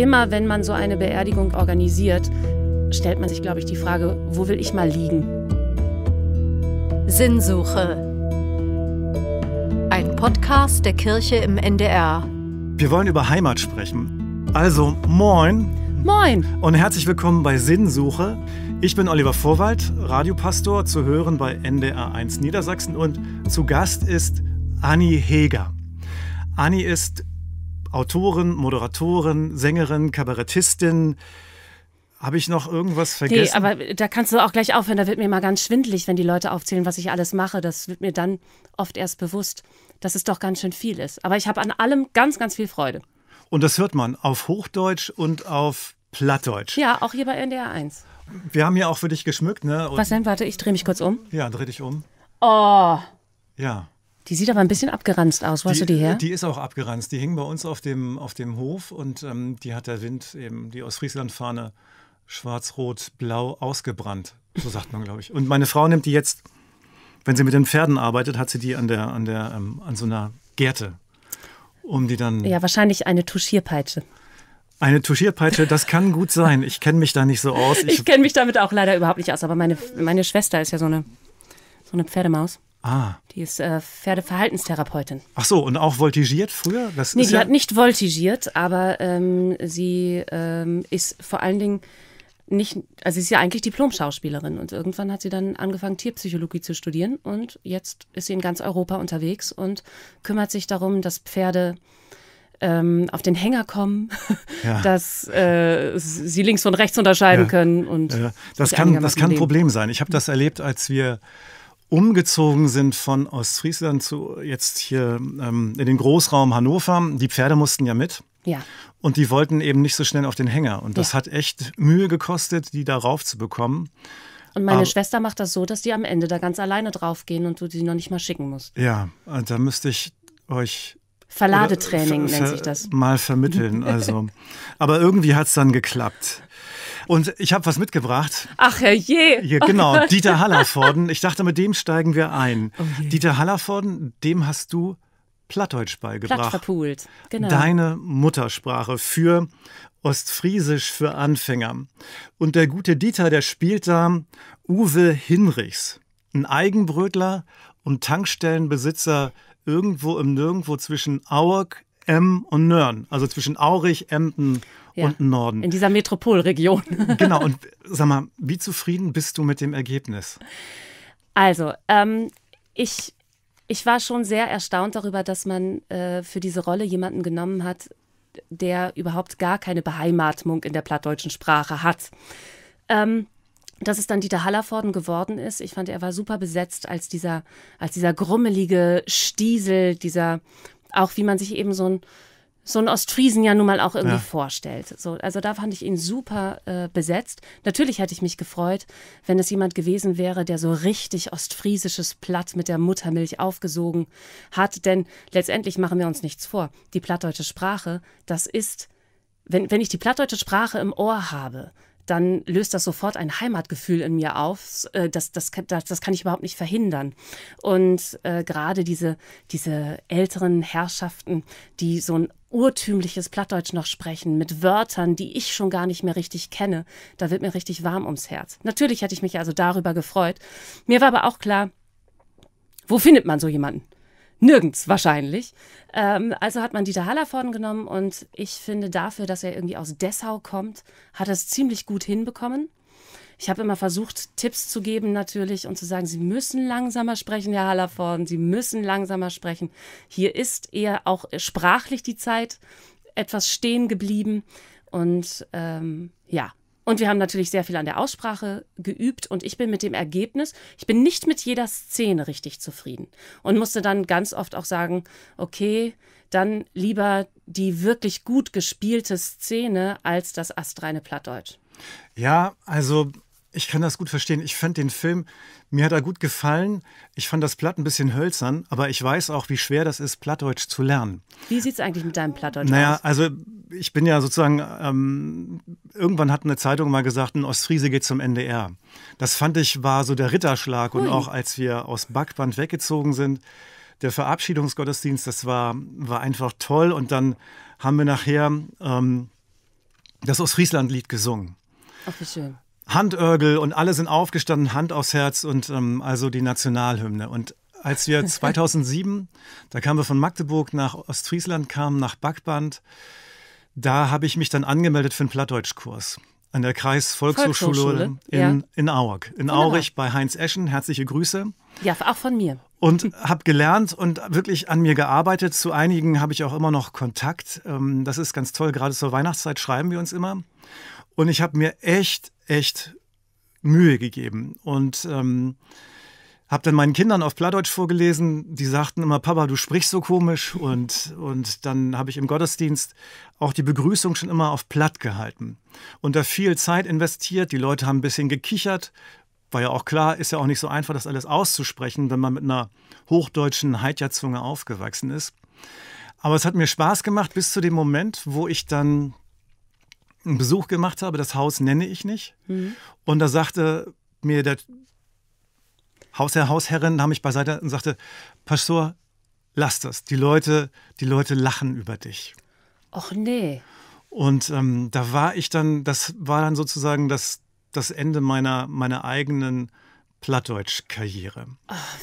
immer wenn man so eine Beerdigung organisiert, stellt man sich, glaube ich, die Frage, wo will ich mal liegen? Sinnsuche. Ein Podcast der Kirche im NDR. Wir wollen über Heimat sprechen. Also, moin. Moin. Und herzlich willkommen bei Sinnsuche. Ich bin Oliver Vorwald, Radiopastor, zu hören bei NDR 1 Niedersachsen und zu Gast ist Anni Heger. Anni ist Autorin, Moderatorin, Sängerin, Kabarettistin. Habe ich noch irgendwas vergessen? Nee, aber da kannst du auch gleich aufhören. Da wird mir mal ganz schwindlig, wenn die Leute aufzählen, was ich alles mache. Das wird mir dann oft erst bewusst, dass es doch ganz schön viel ist. Aber ich habe an allem ganz, ganz viel Freude. Und das hört man auf Hochdeutsch und auf Plattdeutsch. Ja, auch hier bei NDR 1. Wir haben ja auch für dich geschmückt, ne? Und was denn? Warte, ich drehe mich kurz um. Ja, dreh dich um. Oh. Ja. Die sieht aber ein bisschen abgeranzt aus. Wo die, hast du die her? Die ist auch abgeranzt. Die hing bei uns auf dem, auf dem Hof und ähm, die hat der Wind eben die Ostfriesland-Fahne schwarz-rot-blau ausgebrannt. So sagt man, glaube ich. Und meine Frau nimmt die jetzt, wenn sie mit den Pferden arbeitet, hat sie die an, der, an, der, ähm, an so einer Gerte. Um die dann. Ja, wahrscheinlich eine Tuschierpeitsche. Eine Tuschierpeitsche, das kann gut sein. Ich kenne mich da nicht so aus. Ich, ich kenne mich damit auch leider überhaupt nicht aus, aber meine, meine Schwester ist ja so eine, so eine Pferdemaus. Ah. Die ist äh, Pferdeverhaltenstherapeutin. Ach so, und auch voltigiert früher? Das nee, die ja hat nicht voltigiert, aber ähm, sie ähm, ist vor allen Dingen nicht, also sie ist ja eigentlich Diplom-Schauspielerin und irgendwann hat sie dann angefangen, Tierpsychologie zu studieren und jetzt ist sie in ganz Europa unterwegs und kümmert sich darum, dass Pferde ähm, auf den Hänger kommen, ja. dass äh, sie links und rechts unterscheiden ja. können. Und ja. Das kann, das kann ein Problem sein. Ich habe das mhm. erlebt, als wir umgezogen sind von Ostfriesland zu jetzt hier ähm, in den Großraum Hannover. Die Pferde mussten ja mit. Ja. Und die wollten eben nicht so schnell auf den Hänger. Und das ja. hat echt Mühe gekostet, die da rauf zu bekommen. Und meine Aber, Schwester macht das so, dass die am Ende da ganz alleine draufgehen und du die noch nicht mal schicken musst. Ja, da müsste ich euch Verladetraining nennt sich das. Mal vermitteln. Also. Aber irgendwie hat es dann geklappt. Und ich habe was mitgebracht. Ach, herrje. Ja, oh genau, Dieter Hallervorden. Ich dachte, mit dem steigen wir ein. Oh Dieter Hallervorden, dem hast du Plattdeutsch beigebracht. Platt genau. Deine Muttersprache für Ostfriesisch für Anfänger. Und der gute Dieter, der spielt da Uwe Hinrichs, ein Eigenbrötler und Tankstellenbesitzer irgendwo im Nirgendwo zwischen Auerk, M und Nörn, also zwischen Aurich, Emden ja, und Norden. In dieser Metropolregion. genau, und sag mal, wie zufrieden bist du mit dem Ergebnis? Also, ähm, ich, ich war schon sehr erstaunt darüber, dass man äh, für diese Rolle jemanden genommen hat, der überhaupt gar keine Beheimatmung in der plattdeutschen Sprache hat. Ähm, dass es dann Dieter Hallervorden geworden ist. Ich fand, er war super besetzt als dieser, als dieser grummelige Stiesel, dieser auch wie man sich eben so ein so ein Ostfriesen ja nun mal auch irgendwie ja. vorstellt. So, also da fand ich ihn super äh, besetzt. Natürlich hätte ich mich gefreut, wenn es jemand gewesen wäre, der so richtig ostfriesisches Platt mit der Muttermilch aufgesogen hat. Denn letztendlich machen wir uns nichts vor. Die plattdeutsche Sprache, das ist, wenn, wenn ich die plattdeutsche Sprache im Ohr habe, dann löst das sofort ein Heimatgefühl in mir auf. Äh, das, das, das, das kann ich überhaupt nicht verhindern. Und äh, gerade diese, diese älteren Herrschaften, die so ein urtümliches Plattdeutsch noch sprechen, mit Wörtern, die ich schon gar nicht mehr richtig kenne, da wird mir richtig warm ums Herz. Natürlich hätte ich mich also darüber gefreut. Mir war aber auch klar, wo findet man so jemanden? Nirgends wahrscheinlich. Ähm, also hat man Dieter Hallervorden genommen und ich finde dafür, dass er irgendwie aus Dessau kommt, hat er es ziemlich gut hinbekommen. Ich habe immer versucht, Tipps zu geben natürlich und zu sagen, Sie müssen langsamer sprechen, Herr Hallervorden, Sie müssen langsamer sprechen. Hier ist eher auch sprachlich die Zeit etwas stehen geblieben und ähm, ja, und wir haben natürlich sehr viel an der Aussprache geübt und ich bin mit dem Ergebnis, ich bin nicht mit jeder Szene richtig zufrieden und musste dann ganz oft auch sagen, okay, dann lieber die wirklich gut gespielte Szene als das astreine Plattdeutsch. Ja, also ich kann das gut verstehen. Ich fand den Film, mir hat er gut gefallen. Ich fand das Platt ein bisschen hölzern, aber ich weiß auch, wie schwer das ist, Plattdeutsch zu lernen. Wie sieht es eigentlich mit deinem Plattdeutsch naja, aus? Naja, also ich bin ja sozusagen, ähm, irgendwann hat eine Zeitung mal gesagt, ein Ostfriese geht zum NDR. Das fand ich war so der Ritterschlag. Ui. Und auch als wir aus Backband weggezogen sind, der Verabschiedungsgottesdienst, das war, war einfach toll. Und dann haben wir nachher ähm, das Ostfriesland-Lied gesungen. Ach, wie schön. Handörgel und alle sind aufgestanden, Hand aufs Herz und ähm, also die Nationalhymne. Und als wir 2007, da kamen wir von Magdeburg nach Ostfriesland, kamen nach Backband, da habe ich mich dann angemeldet für einen Plattdeutschkurs an der Kreisvolkshochschule in, ja. in Aurich, in Aurich bei Heinz Eschen. Herzliche Grüße. Ja, auch von mir. Und habe gelernt und wirklich an mir gearbeitet. Zu einigen habe ich auch immer noch Kontakt. Ähm, das ist ganz toll. Gerade zur Weihnachtszeit schreiben wir uns immer. Und ich habe mir echt, echt Mühe gegeben. Und ähm, habe dann meinen Kindern auf Plattdeutsch vorgelesen. Die sagten immer, Papa, du sprichst so komisch. Und, und dann habe ich im Gottesdienst auch die Begrüßung schon immer auf Platt gehalten. Und da viel Zeit investiert. Die Leute haben ein bisschen gekichert. War ja auch klar, ist ja auch nicht so einfach, das alles auszusprechen, wenn man mit einer hochdeutschen Heidja-Zunge aufgewachsen ist. Aber es hat mir Spaß gemacht bis zu dem Moment, wo ich dann einen Besuch gemacht habe. Das Haus nenne ich nicht. Mhm. Und da sagte mir der Hausherr, Hausherrin, nahm mich beiseite und sagte, Pastor, lass das. Die Leute, die Leute lachen über dich. Och nee. Und ähm, da war ich dann, das war dann sozusagen das, das Ende meiner, meiner eigenen Plattdeutsch-Karriere.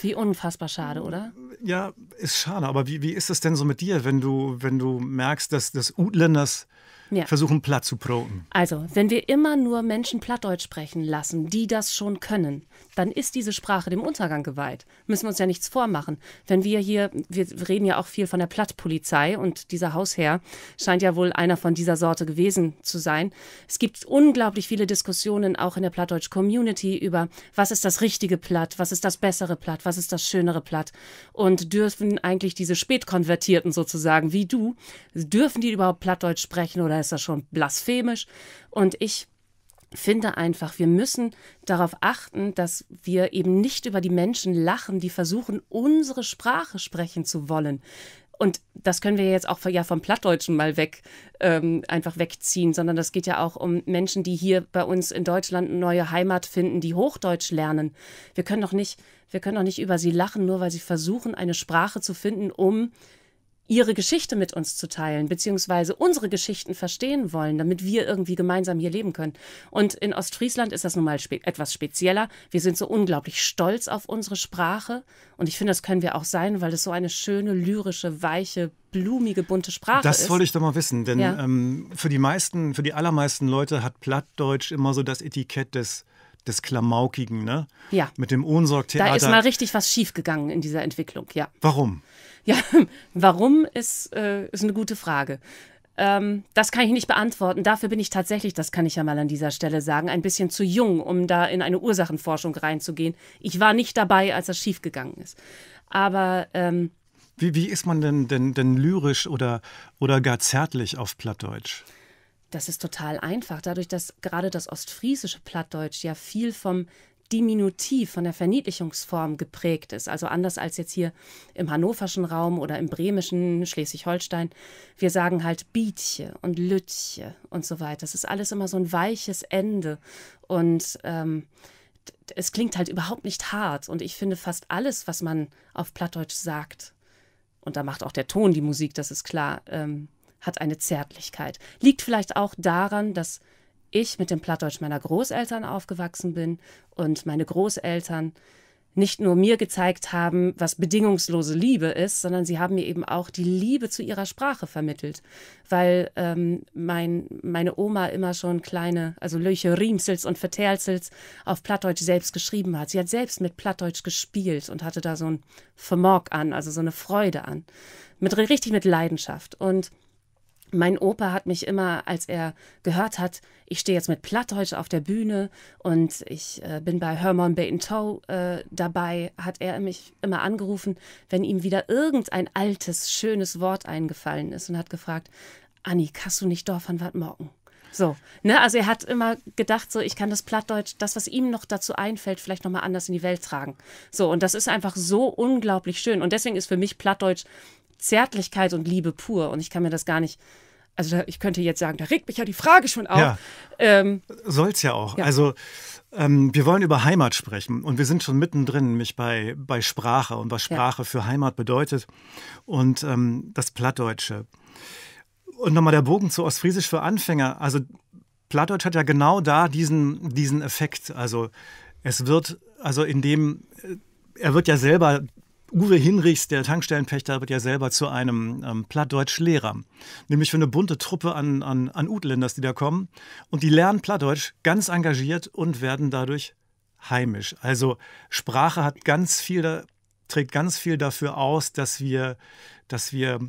Wie unfassbar schade, oder? Ja, ist schade. Aber wie, wie ist es denn so mit dir, wenn du, wenn du merkst, dass des Utländers ja. versuchen platt zu proben. Also, wenn wir immer nur Menschen Plattdeutsch sprechen lassen, die das schon können, dann ist diese Sprache dem Untergang geweiht. Müssen wir uns ja nichts vormachen. Wenn wir hier, wir reden ja auch viel von der Plattpolizei und dieser Hausherr scheint ja wohl einer von dieser Sorte gewesen zu sein. Es gibt unglaublich viele Diskussionen auch in der Plattdeutsch-Community über, was ist das richtige Platt, was ist das bessere Platt, was ist das schönere Platt und dürfen eigentlich diese Spätkonvertierten sozusagen, wie du, dürfen die überhaupt Plattdeutsch sprechen oder da ist das schon blasphemisch. Und ich finde einfach, wir müssen darauf achten, dass wir eben nicht über die Menschen lachen, die versuchen, unsere Sprache sprechen zu wollen. Und das können wir jetzt auch ja vom Plattdeutschen mal weg, ähm, einfach wegziehen, sondern das geht ja auch um Menschen, die hier bei uns in Deutschland eine neue Heimat finden, die Hochdeutsch lernen. Wir können doch nicht, wir können doch nicht über sie lachen, nur weil sie versuchen, eine Sprache zu finden, um ihre Geschichte mit uns zu teilen, beziehungsweise unsere Geschichten verstehen wollen, damit wir irgendwie gemeinsam hier leben können. Und in Ostfriesland ist das nun mal spe etwas spezieller. Wir sind so unglaublich stolz auf unsere Sprache und ich finde, das können wir auch sein, weil es so eine schöne, lyrische, weiche, blumige, bunte Sprache das ist. Das wollte ich doch mal wissen, denn ja. ähm, für die meisten, für die allermeisten Leute hat Plattdeutsch immer so das Etikett des des Klamaukigen, ne? Ja. Mit dem Ohnsorg-Theater. Da ist mal richtig was schiefgegangen in dieser Entwicklung, ja. Warum? Ja, warum ist, äh, ist eine gute Frage. Ähm, das kann ich nicht beantworten. Dafür bin ich tatsächlich, das kann ich ja mal an dieser Stelle sagen, ein bisschen zu jung, um da in eine Ursachenforschung reinzugehen. Ich war nicht dabei, als das schiefgegangen ist. Aber. Ähm, wie, wie ist man denn, denn, denn lyrisch oder, oder gar zärtlich auf Plattdeutsch? Das ist total einfach, dadurch, dass gerade das ostfriesische Plattdeutsch ja viel vom Diminutiv, von der Verniedlichungsform geprägt ist. Also anders als jetzt hier im hannoverschen Raum oder im bremischen Schleswig-Holstein. Wir sagen halt Bietje und Lütje und so weiter. Das ist alles immer so ein weiches Ende. Und ähm, es klingt halt überhaupt nicht hart. Und ich finde fast alles, was man auf Plattdeutsch sagt, und da macht auch der Ton die Musik, das ist klar, ähm, hat eine Zärtlichkeit. Liegt vielleicht auch daran, dass ich mit dem Plattdeutsch meiner Großeltern aufgewachsen bin und meine Großeltern nicht nur mir gezeigt haben, was bedingungslose Liebe ist, sondern sie haben mir eben auch die Liebe zu ihrer Sprache vermittelt, weil ähm, mein, meine Oma immer schon kleine, also Löcher, Riemsels und Verterzels auf Plattdeutsch selbst geschrieben hat. Sie hat selbst mit Plattdeutsch gespielt und hatte da so ein Vermorg an, also so eine Freude an, mit, richtig mit Leidenschaft. Und mein Opa hat mich immer, als er gehört hat, ich stehe jetzt mit Plattdeutsch auf der Bühne und ich äh, bin bei Hermann Beintow äh, dabei, hat er mich immer angerufen, wenn ihm wieder irgendein altes, schönes Wort eingefallen ist und hat gefragt, Anni, kannst du nicht Dorfern wat morgen? So, ne, also er hat immer gedacht, so, ich kann das Plattdeutsch, das, was ihm noch dazu einfällt, vielleicht nochmal anders in die Welt tragen. So, und das ist einfach so unglaublich schön. Und deswegen ist für mich Plattdeutsch Zärtlichkeit und Liebe pur. Und ich kann mir das gar nicht. Also ich könnte jetzt sagen, da regt mich ja die Frage schon auf. Ja, ähm, Soll's ja auch. Ja. Also ähm, wir wollen über Heimat sprechen und wir sind schon mittendrin, mich bei, bei Sprache und was Sprache ja. für Heimat bedeutet und ähm, das Plattdeutsche. Und nochmal der Bogen zu Ostfriesisch für Anfänger. Also Plattdeutsch hat ja genau da diesen, diesen Effekt. Also es wird, also in dem, äh, er wird ja selber Uwe Hinrichs, der Tankstellenpächter, wird ja selber zu einem ähm, Plattdeutschlehrer. Nämlich für eine bunte Truppe an, an, an Utländers, die da kommen. Und die lernen Plattdeutsch ganz engagiert und werden dadurch heimisch. Also Sprache hat ganz viel, da, trägt ganz viel dafür aus, dass wir, dass wir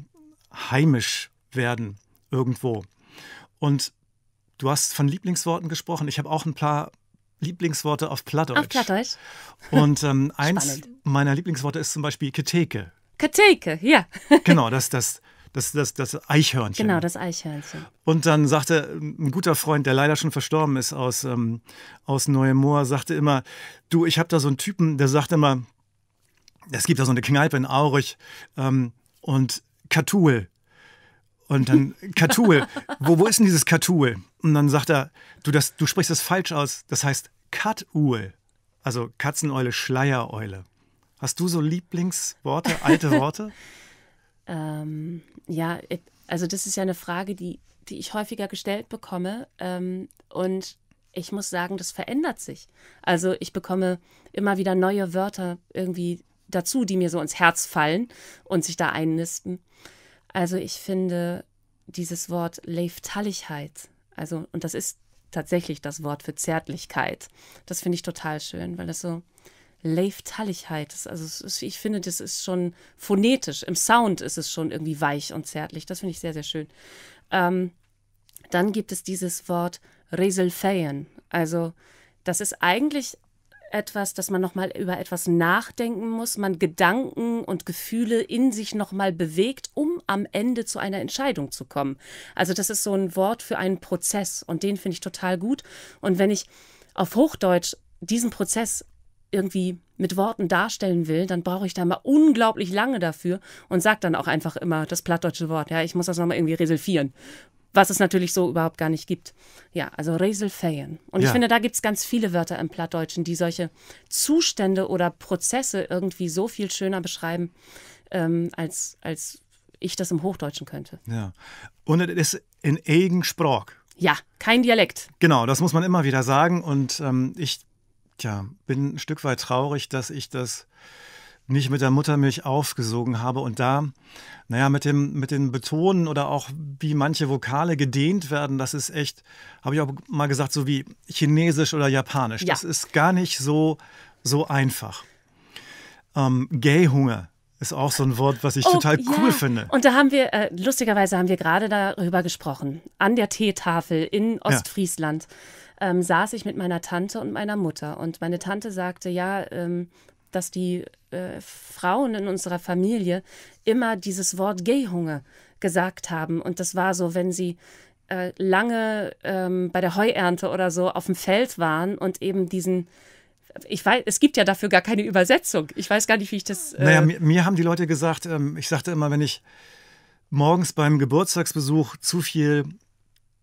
heimisch werden irgendwo. Und du hast von Lieblingsworten gesprochen. Ich habe auch ein paar Lieblingsworte auf Plattdeutsch. Auf Plattdeutsch. Und ähm, eins meiner Lieblingsworte ist zum Beispiel Keteke. Keteke, ja. genau, das, das, das, das, das Eichhörnchen. Genau, das Eichhörnchen. Und dann sagte ein guter Freund, der leider schon verstorben ist aus, ähm, aus Neumoor, sagte immer, du, ich habe da so einen Typen, der sagt immer, es gibt da so eine Kneipe in Aurich ähm, und Katul. Und dann Katul. wo, wo ist denn dieses Katul? Und dann sagt er, du, das, du sprichst das falsch aus. Das heißt Katul, Also Katzeneule, Schleiereule. Hast du so Lieblingsworte, alte Worte? ähm, ja, also das ist ja eine Frage, die, die ich häufiger gestellt bekomme. Ähm, und ich muss sagen, das verändert sich. Also ich bekomme immer wieder neue Wörter irgendwie dazu, die mir so ins Herz fallen und sich da einnisten. Also ich finde dieses Wort Leiftalligkeit also, und das ist tatsächlich das Wort für Zärtlichkeit. Das finde ich total schön, weil das so Leiftalligkeit ist. Also, ist, ich finde, das ist schon phonetisch. Im Sound ist es schon irgendwie weich und zärtlich. Das finde ich sehr, sehr schön. Ähm, dann gibt es dieses Wort Reselfeien. Also, das ist eigentlich etwas, dass man nochmal über etwas nachdenken muss, man Gedanken und Gefühle in sich nochmal bewegt, um am Ende zu einer Entscheidung zu kommen. Also das ist so ein Wort für einen Prozess und den finde ich total gut. Und wenn ich auf Hochdeutsch diesen Prozess irgendwie mit Worten darstellen will, dann brauche ich da mal unglaublich lange dafür und sage dann auch einfach immer das plattdeutsche Wort. Ja, ich muss das nochmal irgendwie reselfieren, was es natürlich so überhaupt gar nicht gibt. Ja, also reselfeien. Und ja. ich finde, da gibt es ganz viele Wörter im Plattdeutschen, die solche Zustände oder Prozesse irgendwie so viel schöner beschreiben, ähm, als, als ich das im Hochdeutschen könnte. Ja. Und es ist in eigen Sprach. Ja, kein Dialekt. Genau, das muss man immer wieder sagen. Und ähm, ich tja, bin ein Stück weit traurig, dass ich das nicht mit der Muttermilch aufgesogen habe und da, naja, mit dem, mit den Betonen oder auch wie manche Vokale gedehnt werden, das ist echt, habe ich auch mal gesagt, so wie Chinesisch oder Japanisch. Ja. Das ist gar nicht so, so einfach. Ähm, Gay-Hunger ist auch so ein Wort, was ich oh, total cool ja. finde. Und da haben wir, äh, lustigerweise haben wir gerade darüber gesprochen. An der Teetafel in Ostfriesland ja. ähm, saß ich mit meiner Tante und meiner Mutter. Und meine Tante sagte, ja, ähm, dass die äh, Frauen in unserer Familie immer dieses Wort Gehunge gesagt haben. Und das war so, wenn sie äh, lange ähm, bei der Heuernte oder so auf dem Feld waren und eben diesen ich weiß, es gibt ja dafür gar keine Übersetzung. Ich weiß gar nicht, wie ich das. Äh naja, mir, mir, haben die Leute gesagt, ähm, ich sagte immer, wenn ich morgens beim Geburtstagsbesuch zu viel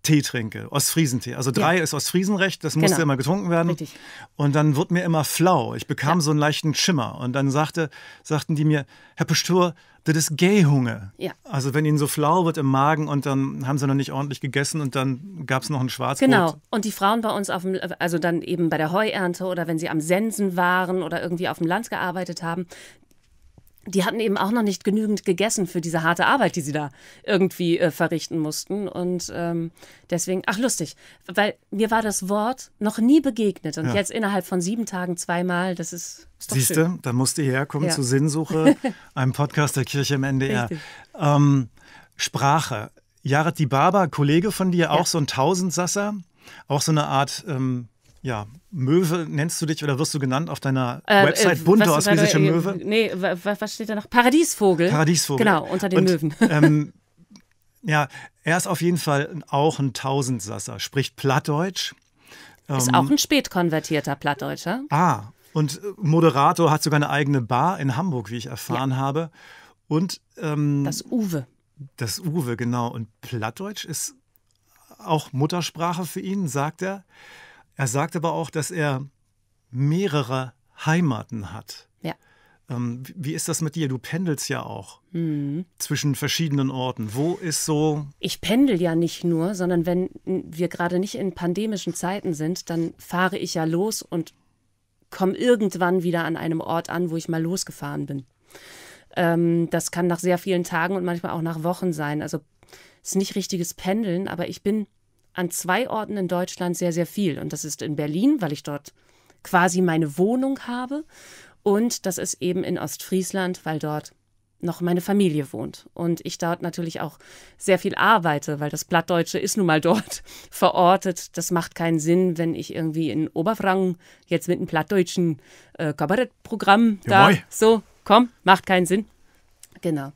Tee trinke, Ostfriesentee. Also drei ja. ist Ostfriesenrecht, das musste genau. immer getrunken werden. Richtig. Und dann wurde mir immer flau. Ich bekam ja. so einen leichten Schimmer. Und dann sagte, sagten die mir, Herr Pestur, das ist Gähunge. Ja. Also wenn ihnen so flau wird im Magen und dann haben sie noch nicht ordentlich gegessen und dann gab es noch einen Schwarzbrot. Genau. Und die Frauen bei uns auf dem, also dann eben bei der Heuernte oder wenn sie am Sensen waren oder irgendwie auf dem Land gearbeitet haben, die hatten eben auch noch nicht genügend gegessen für diese harte Arbeit, die sie da irgendwie äh, verrichten mussten. Und ähm, deswegen, ach lustig, weil mir war das Wort noch nie begegnet und ja. jetzt innerhalb von sieben Tagen zweimal, das ist. Siehst du, da musst du herkommen ja. zu Sinnsuche, einem Podcast der Kirche im NDR. Ähm, Sprache. Jared Di Baba, Kollege von dir, auch so ein Tausendsasser, auch so eine Art, ähm, ja, Möwe nennst du dich oder wirst du genannt auf deiner äh, Website äh, bunte ostfriesische Möwe? Nee, was steht da noch? Paradiesvogel. Paradiesvogel. Genau, unter den Und, Möwen. Ähm, ja, er ist auf jeden Fall auch ein Tausendsasser, spricht Plattdeutsch. Ist ähm, auch ein spätkonvertierter Plattdeutscher. Ah, und äh, Moderator hat sogar eine eigene Bar in Hamburg, wie ich erfahren ja. habe. Und ähm, das Uwe. Das Uwe, genau. Und Plattdeutsch ist auch Muttersprache für ihn, sagt er. Er sagt aber auch, dass er mehrere Heimaten hat. Ja. Ähm, wie ist das mit dir? Du pendelst ja auch mhm. zwischen verschiedenen Orten. Wo ist so. Ich pendel ja nicht nur, sondern wenn wir gerade nicht in pandemischen Zeiten sind, dann fahre ich ja los und komme irgendwann wieder an einem Ort an, wo ich mal losgefahren bin. Ähm, das kann nach sehr vielen Tagen und manchmal auch nach Wochen sein. Also es ist nicht richtiges Pendeln, aber ich bin an zwei Orten in Deutschland sehr, sehr viel. Und das ist in Berlin, weil ich dort quasi meine Wohnung habe. Und das ist eben in Ostfriesland, weil dort noch meine Familie wohnt. Und ich dort natürlich auch sehr viel arbeite, weil das Plattdeutsche ist nun mal dort verortet. Das macht keinen Sinn, wenn ich irgendwie in Oberfranken jetzt mit einem plattdeutschen äh, Kabarettprogramm da Jawohl. so, komm, macht keinen Sinn. Genau.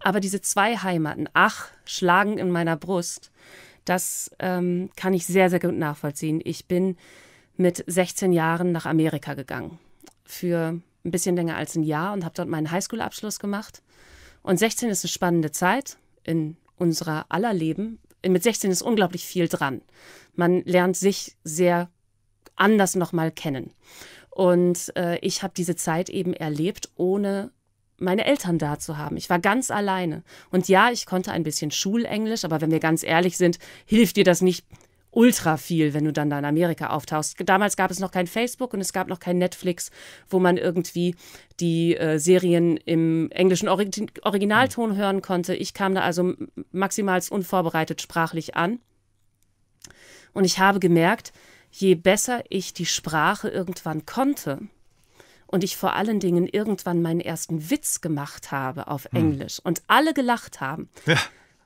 Aber diese zwei Heimaten, ach, schlagen in meiner Brust das ähm, kann ich sehr, sehr gut nachvollziehen. Ich bin mit 16 Jahren nach Amerika gegangen. Für ein bisschen länger als ein Jahr und habe dort meinen Highschool-Abschluss gemacht. Und 16 ist eine spannende Zeit in unserer aller Leben. Mit 16 ist unglaublich viel dran. Man lernt sich sehr anders nochmal kennen. Und äh, ich habe diese Zeit eben erlebt, ohne meine Eltern da zu haben. Ich war ganz alleine. Und ja, ich konnte ein bisschen Schulenglisch, aber wenn wir ganz ehrlich sind, hilft dir das nicht ultra viel, wenn du dann da in Amerika auftauchst. Damals gab es noch kein Facebook und es gab noch kein Netflix, wo man irgendwie die äh, Serien im englischen Orig Originalton hören konnte. Ich kam da also maximal unvorbereitet sprachlich an. Und ich habe gemerkt, je besser ich die Sprache irgendwann konnte, und ich vor allen Dingen irgendwann meinen ersten Witz gemacht habe auf hm. Englisch und alle gelacht haben, ja.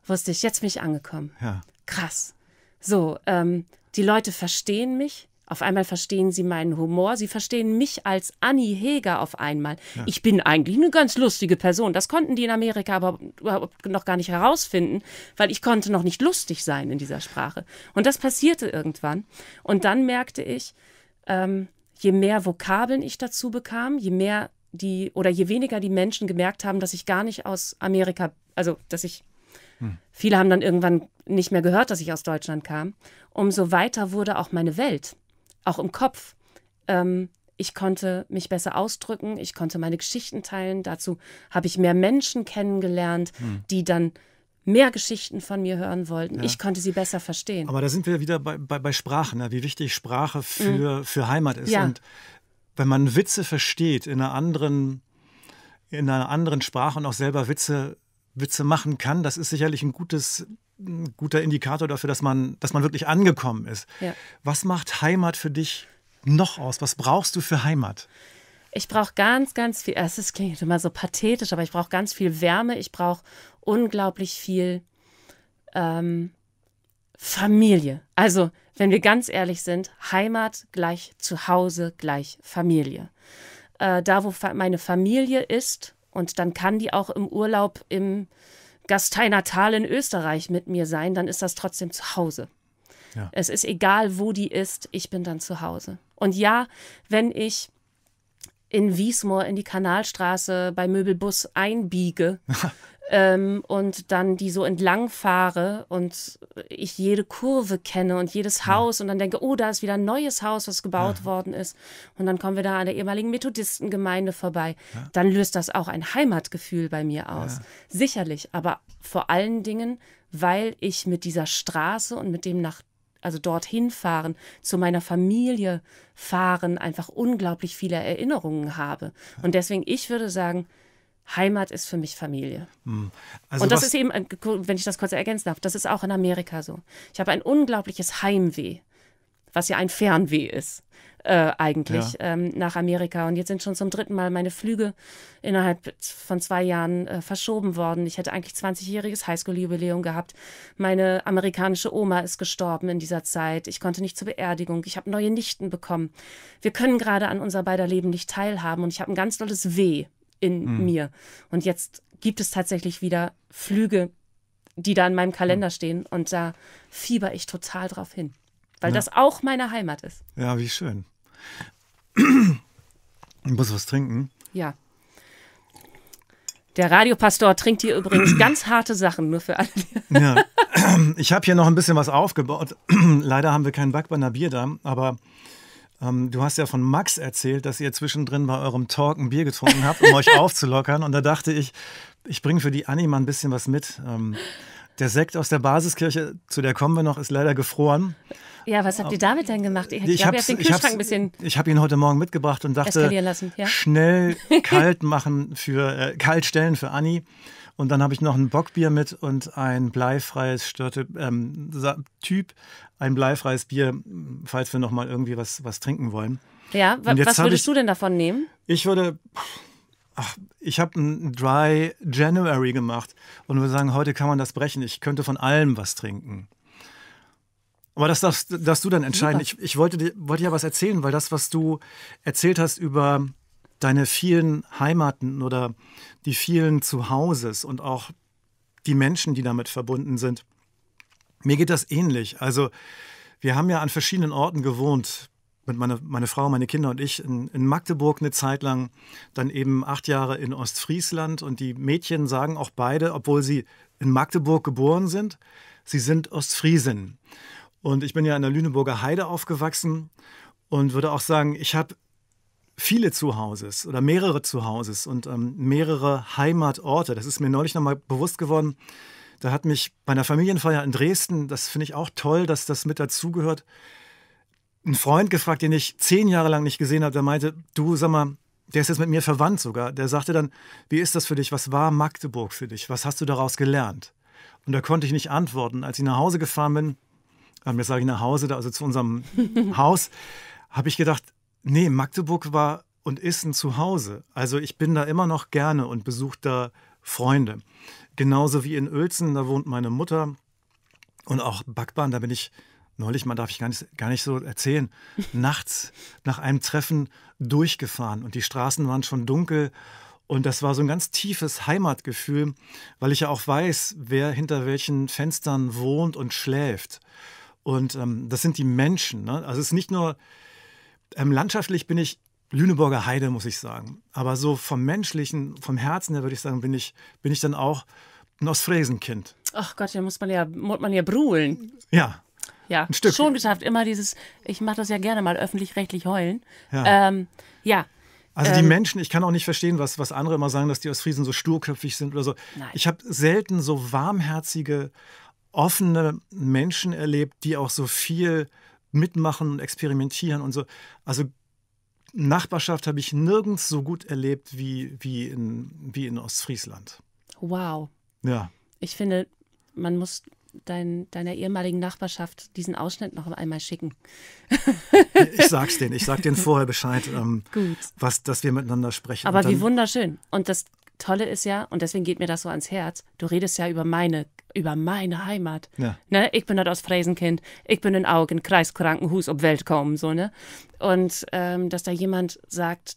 wusste ich, jetzt bin ich angekommen. Ja. Krass. So, ähm, die Leute verstehen mich. Auf einmal verstehen sie meinen Humor, sie verstehen mich als Annie Heger auf einmal. Ja. Ich bin eigentlich eine ganz lustige Person. Das konnten die in Amerika aber überhaupt noch gar nicht herausfinden, weil ich konnte noch nicht lustig sein in dieser Sprache. Und das passierte irgendwann. Und dann merkte ich, ähm, je mehr Vokabeln ich dazu bekam, je mehr die oder je weniger die Menschen gemerkt haben, dass ich gar nicht aus Amerika, also dass ich hm. Viele haben dann irgendwann nicht mehr gehört, dass ich aus Deutschland kam. Umso weiter wurde auch meine Welt, auch im Kopf. Ähm, ich konnte mich besser ausdrücken, ich konnte meine Geschichten teilen. Dazu habe ich mehr Menschen kennengelernt, hm. die dann mehr Geschichten von mir hören wollten. Ja. Ich konnte sie besser verstehen. Aber da sind wir wieder bei, bei, bei Sprachen, ne? wie wichtig Sprache mhm. für, mhm. für Heimat ist. Ja. Und wenn man Witze versteht in einer anderen, in einer anderen Sprache und auch selber Witze, Witze machen kann, das ist sicherlich ein gutes ein guter Indikator dafür, dass man, dass man wirklich angekommen ist. Ja. Was macht Heimat für dich noch aus? Was brauchst du für Heimat? Ich brauche ganz, ganz viel, es klingt immer so pathetisch, aber ich brauche ganz viel Wärme, ich brauche unglaublich viel ähm, Familie. Also, wenn wir ganz ehrlich sind, Heimat gleich Zuhause gleich Familie. Äh, da, wo fa meine Familie ist, und dann kann die auch im Urlaub im Gasteinertal in Österreich mit mir sein, dann ist das trotzdem zu Hause. Ja. Es ist egal, wo die ist, ich bin dann zu Hause. Und ja, wenn ich in Wiesmoor in die Kanalstraße bei Möbelbus einbiege ähm, und dann die so entlang fahre und ich jede Kurve kenne und jedes Haus ja. und dann denke, oh, da ist wieder ein neues Haus, was gebaut ja. worden ist. Und dann kommen wir da an der ehemaligen Methodistengemeinde vorbei. Ja. Dann löst das auch ein Heimatgefühl bei mir aus. Sicherlich, aber vor allen Dingen, weil ich mit dieser Straße und mit dem nach also dorthin fahren, zu meiner Familie fahren, einfach unglaublich viele Erinnerungen habe. Und deswegen, ich würde sagen, Heimat ist für mich Familie. Hm. Also und das ist eben, wenn ich das kurz ergänzen darf, das ist auch in Amerika so. Ich habe ein unglaubliches Heimweh, was ja ein Fernweh ist äh, eigentlich ja. ähm, nach Amerika. Und jetzt sind schon zum dritten Mal meine Flüge innerhalb von zwei Jahren äh, verschoben worden. Ich hätte eigentlich 20-jähriges Highschool-Jubiläum gehabt. Meine amerikanische Oma ist gestorben in dieser Zeit. Ich konnte nicht zur Beerdigung. Ich habe neue Nichten bekommen. Wir können gerade an unser beider Leben nicht teilhaben. Und ich habe ein ganz tolles Weh in hm. mir. Und jetzt gibt es tatsächlich wieder Flüge, die da in meinem hm. Kalender stehen. Und da fieber ich total drauf hin, weil ja. das auch meine Heimat ist. Ja, wie schön. Ich muss was trinken. Ja. Der Radiopastor trinkt hier übrigens ganz harte Sachen, nur für alle. ja. Ich habe hier noch ein bisschen was aufgebaut. Leider haben wir keinen Backbanner Bier da, aber ähm, du hast ja von Max erzählt, dass ihr zwischendrin bei eurem Talk ein Bier getrunken habt, um euch aufzulockern. Und da dachte ich, ich bringe für die Annie mal ein bisschen was mit. Ähm, der Sekt aus der Basiskirche, zu der kommen wir noch, ist leider gefroren. Ja, was habt ihr damit denn gemacht? Ich, ich, habe den Kühlschrank ein bisschen. Ich habe ihn heute Morgen mitgebracht und dachte, lassen, ja? schnell kalt machen für äh, kalt stellen für Anni. Und dann habe ich noch ein Bockbier mit und ein bleifreies Störte, ähm, Typ, ein bleifreies Bier, falls wir noch mal irgendwie was was trinken wollen. Ja, was würdest ich, du denn davon nehmen? Ich würde ach, ich habe einen Dry January gemacht und würde sagen, heute kann man das brechen. Ich könnte von allem was trinken. Aber das darfst, darfst du dann entscheiden. Ich, ich wollte, dir, wollte ja was erzählen, weil das, was du erzählt hast über deine vielen Heimaten oder die vielen Zuhauses und auch die Menschen, die damit verbunden sind, mir geht das ähnlich. Also wir haben ja an verschiedenen Orten gewohnt meine, meine Frau, meine Kinder und ich in, in, Magdeburg eine Zeit lang, dann eben acht Jahre in Ostfriesland. Und die Mädchen sagen auch beide, obwohl sie in Magdeburg geboren sind, sie sind Ostfriesen. Und ich bin ja in der Lüneburger Heide aufgewachsen und würde auch sagen, ich habe viele Zuhauses oder mehrere Zuhauses und ähm, mehrere Heimatorte. Das ist mir neulich nochmal bewusst geworden. Da hat mich bei einer Familienfeier in Dresden, das finde ich auch toll, dass das mit dazugehört, einen Freund gefragt, den ich zehn Jahre lang nicht gesehen habe, der meinte, du sag mal, der ist jetzt mit mir verwandt sogar, der sagte dann, wie ist das für dich, was war Magdeburg für dich, was hast du daraus gelernt? Und da konnte ich nicht antworten. Als ich nach Hause gefahren bin, ähm, jetzt sage ich nach Hause, also zu unserem Haus, habe ich gedacht, nee, Magdeburg war und ist ein Zuhause. Also ich bin da immer noch gerne und besuche da Freunde. Genauso wie in Uelzen, da wohnt meine Mutter und auch Backbahn, da bin ich neulich mal, darf ich gar nicht, gar nicht so erzählen, nachts nach einem Treffen durchgefahren und die Straßen waren schon dunkel. Und das war so ein ganz tiefes Heimatgefühl, weil ich ja auch weiß, wer hinter welchen Fenstern wohnt und schläft. Und ähm, das sind die Menschen. Ne? Also es ist nicht nur, ähm, landschaftlich bin ich Lüneburger Heide, muss ich sagen. Aber so vom menschlichen, vom Herzen her würde ich sagen, bin ich, bin ich dann auch ein Ostfriesenkind. Ach Gott, da muss man ja, muss man ja bruhlen. Ja, ja, ein Stück. schon geschafft. Immer dieses, ich mache das ja gerne mal öffentlich-rechtlich heulen. Ja. Ähm, ja. Also die ähm, Menschen, ich kann auch nicht verstehen, was, was andere immer sagen, dass die Ostfriesen so sturköpfig sind oder so. Nein. Ich habe selten so warmherzige, offene Menschen erlebt, die auch so viel mitmachen und experimentieren und so. Also Nachbarschaft habe ich nirgends so gut erlebt wie, wie, in, wie in Ostfriesland. Wow. Ja. Ich finde, man muss dein, deiner ehemaligen Nachbarschaft diesen Ausschnitt noch einmal schicken. ich sag's denen, ich sag denen vorher Bescheid, ähm, Gut. was, dass wir miteinander sprechen. Aber wie wunderschön. Und das Tolle ist ja, und deswegen geht mir das so ans Herz, du redest ja über meine, über meine Heimat. Ja. Ne? Ich bin dort aus Fräsenkind, ich bin in Augen, kreiskranken Hus, ob Welt kommen, so, ne? Und ähm, dass da jemand sagt,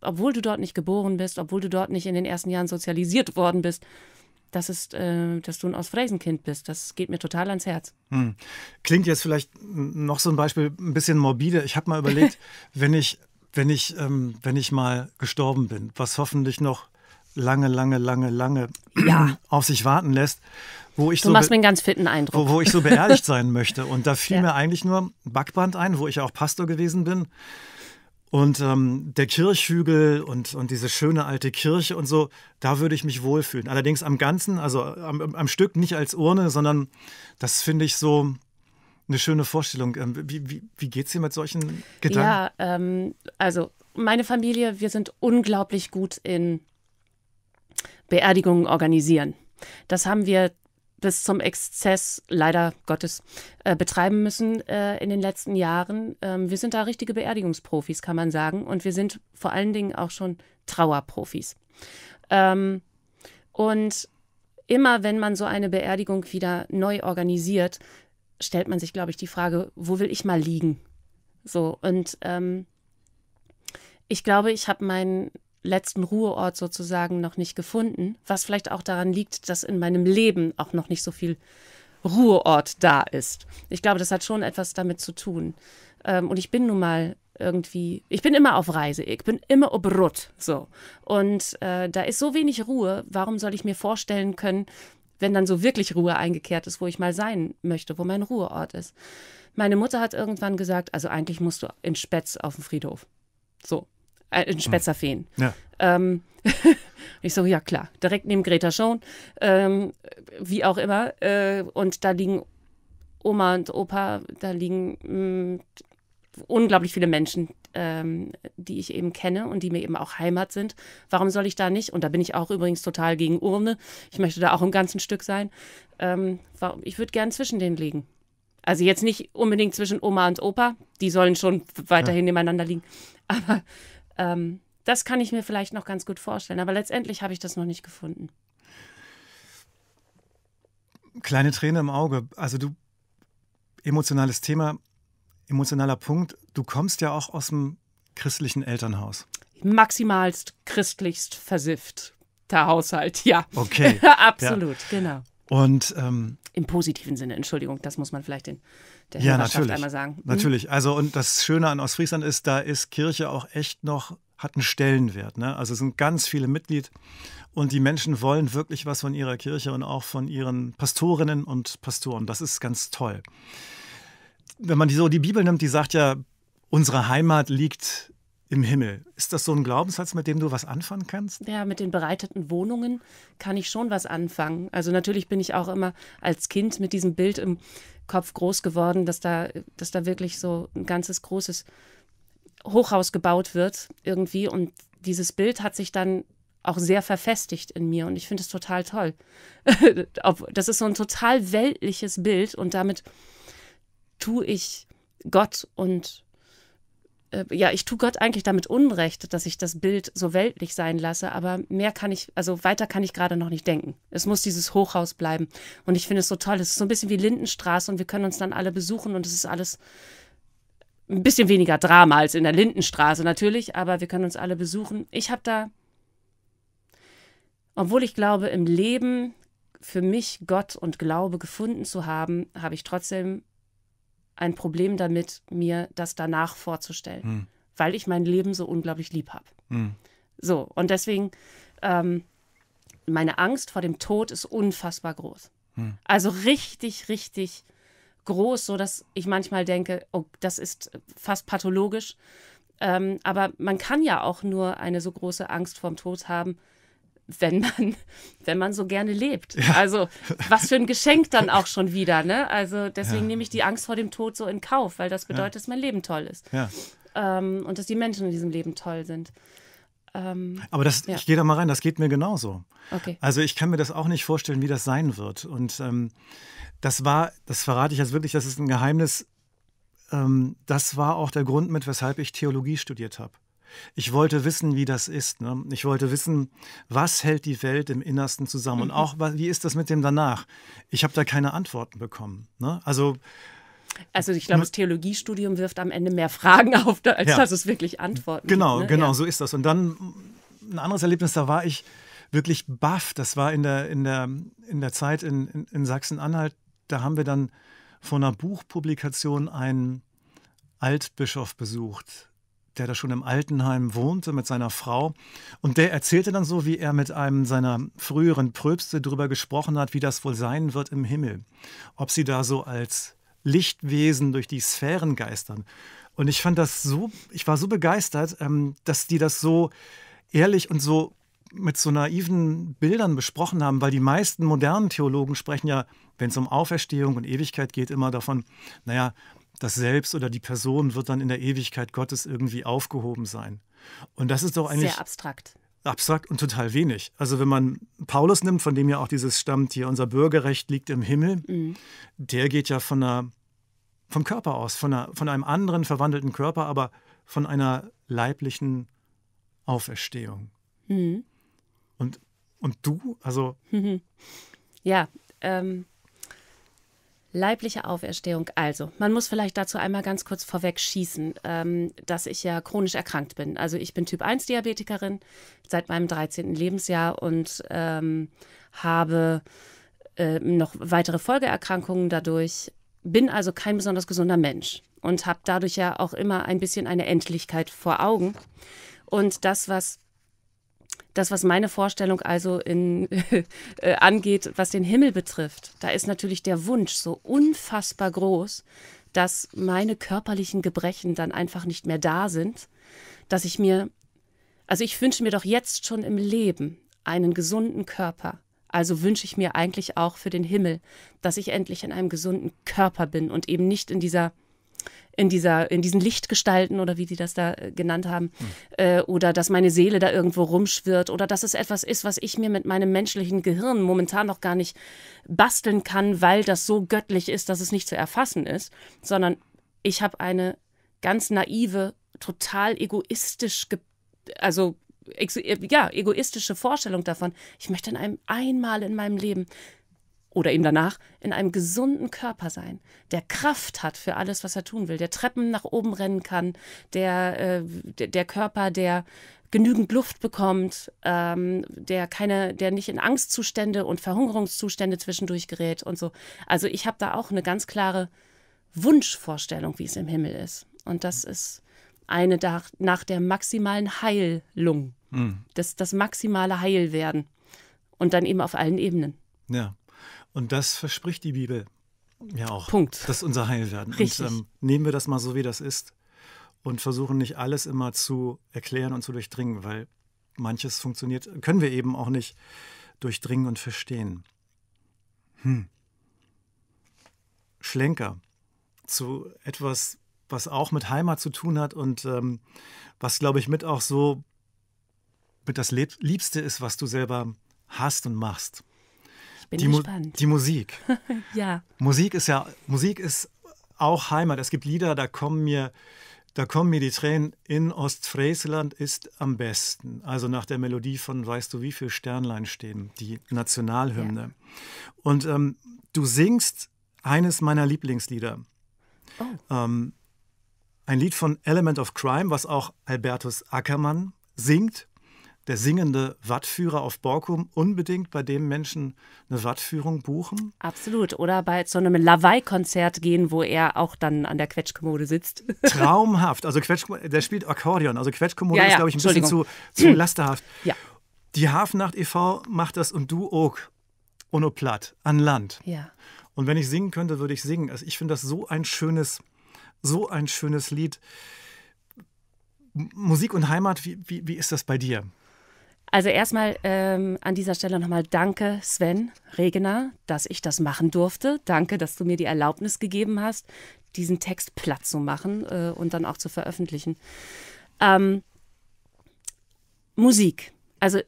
obwohl du dort nicht geboren bist, obwohl du dort nicht in den ersten Jahren sozialisiert worden bist, das ist, äh, dass du ein Ostfriesenkind bist. Das geht mir total ans Herz. Hm. Klingt jetzt vielleicht noch so ein Beispiel ein bisschen morbide. Ich habe mal überlegt, wenn ich, wenn ich, ähm, wenn ich mal gestorben bin, was hoffentlich noch lange, lange, lange, lange ja. auf sich warten lässt. Wo ich du so machst mir einen ganz fitten Eindruck. Wo, wo ich so beerdigt sein möchte. Und da fiel ja. mir eigentlich nur Backband ein, wo ich auch Pastor gewesen bin. Und ähm, der Kirchhügel und, und diese schöne alte Kirche und so, da würde ich mich wohlfühlen. Allerdings am Ganzen, also am, am Stück nicht als Urne, sondern das finde ich so eine schöne Vorstellung. Ähm, wie, wie, wie geht es dir mit solchen Gedanken? Ja, ähm, also meine Familie, wir sind unglaublich gut in Beerdigungen organisieren. Das haben wir bis zum Exzess leider Gottes äh, betreiben müssen äh, in den letzten Jahren. Ähm, wir sind da richtige Beerdigungsprofis, kann man sagen. Und wir sind vor allen Dingen auch schon Trauerprofis. Ähm, und immer wenn man so eine Beerdigung wieder neu organisiert, stellt man sich, glaube ich, die Frage, wo will ich mal liegen? So, und ähm, ich glaube, ich habe meinen letzten Ruheort sozusagen noch nicht gefunden, was vielleicht auch daran liegt, dass in meinem Leben auch noch nicht so viel Ruheort da ist. Ich glaube, das hat schon etwas damit zu tun. Ähm, und ich bin nun mal irgendwie, ich bin immer auf Reise, ich bin immer obrut, so. Und äh, da ist so wenig Ruhe, warum soll ich mir vorstellen können, wenn dann so wirklich Ruhe eingekehrt ist, wo ich mal sein möchte, wo mein Ruheort ist. Meine Mutter hat irgendwann gesagt, also eigentlich musst du in Spätz auf den Friedhof. So äh, in hm. Spätzerfeen. Ja. Ähm, ich so, ja klar, direkt neben Greta Schon, ähm, wie auch immer. Äh, und da liegen Oma und Opa, da liegen mh, mm, unglaublich viele Menschen, ähm, die ich eben kenne und die mir eben auch Heimat sind. Warum soll ich da nicht? Und da bin ich auch übrigens total gegen Urne. Ich möchte da auch im ganzen Stück sein. Ähm, ich würde gern zwischen denen liegen. Also jetzt nicht unbedingt zwischen Oma und Opa, die sollen schon weiterhin ja. nebeneinander liegen. Aber ähm, das kann ich mir vielleicht noch ganz gut vorstellen, aber letztendlich habe ich das noch nicht gefunden. Kleine Träne im Auge. Also du, emotionales Thema, emotionaler Punkt. Du kommst ja auch aus dem christlichen Elternhaus. Maximalst christlichst versiffter Haushalt, ja. Okay. Absolut, ja. genau. Und ähm, im positiven Sinne, Entschuldigung, das muss man vielleicht den der ja, natürlich. einmal sagen. Mhm. Natürlich. Also und das Schöne an Ostfriesland ist, da ist Kirche auch echt noch hat einen Stellenwert. Ne? Also es sind ganz viele Mitglied und die Menschen wollen wirklich was von ihrer Kirche und auch von ihren Pastorinnen und Pastoren. Das ist ganz toll. Wenn man die, so die Bibel nimmt, die sagt ja, unsere Heimat liegt im Himmel. Ist das so ein Glaubenssatz, mit dem du was anfangen kannst? Ja, mit den bereiteten Wohnungen kann ich schon was anfangen. Also natürlich bin ich auch immer als Kind mit diesem Bild im Kopf groß geworden, dass da, dass da wirklich so ein ganzes großes Hochhaus gebaut wird irgendwie. Und dieses Bild hat sich dann auch sehr verfestigt in mir und ich finde es total toll. das ist so ein total weltliches Bild und damit tue ich Gott und äh, ja, ich tue Gott eigentlich damit Unrecht, dass ich das Bild so weltlich sein lasse, aber mehr kann ich, also weiter kann ich gerade noch nicht denken. Es muss dieses Hochhaus bleiben. Und ich finde es so toll. Es ist so ein bisschen wie Lindenstraße und wir können uns dann alle besuchen und es ist alles ein bisschen weniger Drama als in der Lindenstraße natürlich, aber wir können uns alle besuchen. Ich habe da, obwohl ich glaube, im Leben für mich Gott und Glaube gefunden zu haben, habe ich trotzdem ein Problem damit, mir das danach vorzustellen, hm. weil ich mein Leben so unglaublich lieb habe. Hm. So, und deswegen, ähm, meine Angst vor dem Tod ist unfassbar groß. Hm. Also richtig, richtig groß, sodass ich manchmal denke, oh, das ist fast pathologisch. Ähm, aber man kann ja auch nur eine so große Angst vorm Tod haben, wenn man, wenn man so gerne lebt. Ja. Also was für ein Geschenk dann auch schon wieder. Ne? Also deswegen ja. nehme ich die Angst vor dem Tod so in Kauf, weil das bedeutet, ja. dass mein Leben toll ist. Ähm, und dass die Menschen in diesem Leben toll sind. Ähm, Aber das, ich gehe da mal rein, das geht mir genauso. Okay. Also ich kann mir das auch nicht vorstellen, wie das sein wird. Und ähm, das war, das verrate ich jetzt wirklich, das ist ein Geheimnis. Ähm, das war auch der Grund mit, weshalb ich Theologie studiert habe. Ich wollte wissen, wie das ist. Ne? Ich wollte wissen, was hält die Welt im Innersten zusammen und mhm. auch, wie ist das mit dem danach? Ich habe da keine Antworten bekommen. Ne? Also also ich glaube, hm? das Theologiestudium wirft am Ende mehr Fragen auf, als ja. dass es wirklich Antworten Genau, gibt, ne? genau, ja. so ist das. Und dann ein anderes Erlebnis, da war ich wirklich baff. Das war in der, in der, in der Zeit in, in, in Sachsen-Anhalt. Da haben wir dann vor einer Buchpublikation einen Altbischof besucht, der da schon im Altenheim wohnte mit seiner Frau. Und der erzählte dann so, wie er mit einem seiner früheren Pröbste darüber gesprochen hat, wie das wohl sein wird im Himmel. Ob sie da so als Lichtwesen durch die Sphären geistern. Und ich fand das so, ich war so begeistert, ähm, dass die das so ehrlich und so mit so naiven Bildern besprochen haben, weil die meisten modernen Theologen sprechen ja, wenn es um Auferstehung und Ewigkeit geht, immer davon, naja, das Selbst oder die Person wird dann in der Ewigkeit Gottes irgendwie aufgehoben sein. Und das ist doch eigentlich. Sehr abstrakt. Abstrakt und total wenig. Also, wenn man Paulus nimmt, von dem ja auch dieses stammt, hier unser Bürgerrecht liegt im Himmel, mhm. der geht ja von einer, vom Körper aus, von, einer, von einem anderen verwandelten Körper, aber von einer leiblichen Auferstehung. Mhm. Und, und du, also. Mhm. Ja, ähm, Leibliche Auferstehung. Also, man muss vielleicht dazu einmal ganz kurz vorweg schießen, ähm, dass ich ja chronisch erkrankt bin. Also, ich bin Typ-1-Diabetikerin seit meinem 13. Lebensjahr und ähm, habe äh, noch weitere Folgeerkrankungen dadurch, bin also kein besonders gesunder Mensch und habe dadurch ja auch immer ein bisschen eine Endlichkeit vor Augen. Und das, was das, was meine Vorstellung also in, äh, angeht, was den Himmel betrifft, da ist natürlich der Wunsch so unfassbar groß, dass meine körperlichen Gebrechen dann einfach nicht mehr da sind, dass ich mir, also ich wünsche mir doch jetzt schon im Leben einen gesunden Körper. Also wünsche ich mir eigentlich auch für den Himmel, dass ich endlich in einem gesunden Körper bin und eben nicht in dieser in, dieser, in diesen Lichtgestalten oder wie die das da äh, genannt haben, hm. äh, oder dass meine Seele da irgendwo rumschwirrt oder dass es etwas ist, was ich mir mit meinem menschlichen Gehirn momentan noch gar nicht basteln kann, weil das so göttlich ist, dass es nicht zu erfassen ist, sondern ich habe eine ganz naive, total egoistisch, also ja, egoistische Vorstellung davon. Ich möchte in einem einmal in meinem Leben oder ihm danach in einem gesunden Körper sein, der Kraft hat für alles, was er tun will, der Treppen nach oben rennen kann, der, äh, der, der Körper, der genügend Luft bekommt, ähm, der keine, der nicht in Angstzustände und Verhungerungszustände zwischendurch gerät und so. Also ich habe da auch eine ganz klare Wunschvorstellung, wie es im Himmel ist. Und das ist eine nach, nach der maximalen Heilung. Mhm. Das, das maximale Heilwerden. Und dann eben auf allen Ebenen. Ja. Und das verspricht die Bibel ja auch. Punkt. Das ist unser Heil werden. Richtig. Und ähm, nehmen wir das mal so, wie das ist und versuchen nicht alles immer zu erklären und zu durchdringen, weil manches funktioniert, können wir eben auch nicht durchdringen und verstehen. Hm. Schlenker zu etwas, was auch mit Heimat zu tun hat und ähm, was, glaube ich, mit auch so mit das Liebste ist, was du selber hast und machst bin die gespannt. Mu die Musik. ja. Musik ist ja, Musik ist auch Heimat. Es gibt Lieder, da kommen mir, da kommen mir die Tränen. In Ostfriesland ist am besten. Also nach der Melodie von Weißt du, wie viele Sternlein stehen, die Nationalhymne. Ja. Und ähm, du singst eines meiner Lieblingslieder. Oh. Ähm, ein Lied von Element of Crime, was auch Albertus Ackermann singt der singende Wattführer auf Borkum unbedingt bei dem Menschen eine Wattführung buchen? Absolut. Oder bei so einem Lawai-Konzert gehen, wo er auch dann an der Quetschkommode sitzt. Traumhaft. Also Quetschkommode, der spielt Akkordeon. Also Quetschkommode ja, ist, glaube ich, ein bisschen zu, zu lasterhaft. Ja. Die Hafennacht e.V. macht das und du auch. Ohne Platt, an Land. Ja. Und wenn ich singen könnte, würde ich singen. Also ich finde das so ein schönes, so ein schönes Lied. Musik und Heimat, wie, wie, wie ist das bei dir? Also erstmal ähm, an dieser Stelle nochmal danke, Sven Regener, dass ich das machen durfte. Danke, dass du mir die Erlaubnis gegeben hast, diesen Text platt zu machen äh, und dann auch zu veröffentlichen. Ähm, Musik. Also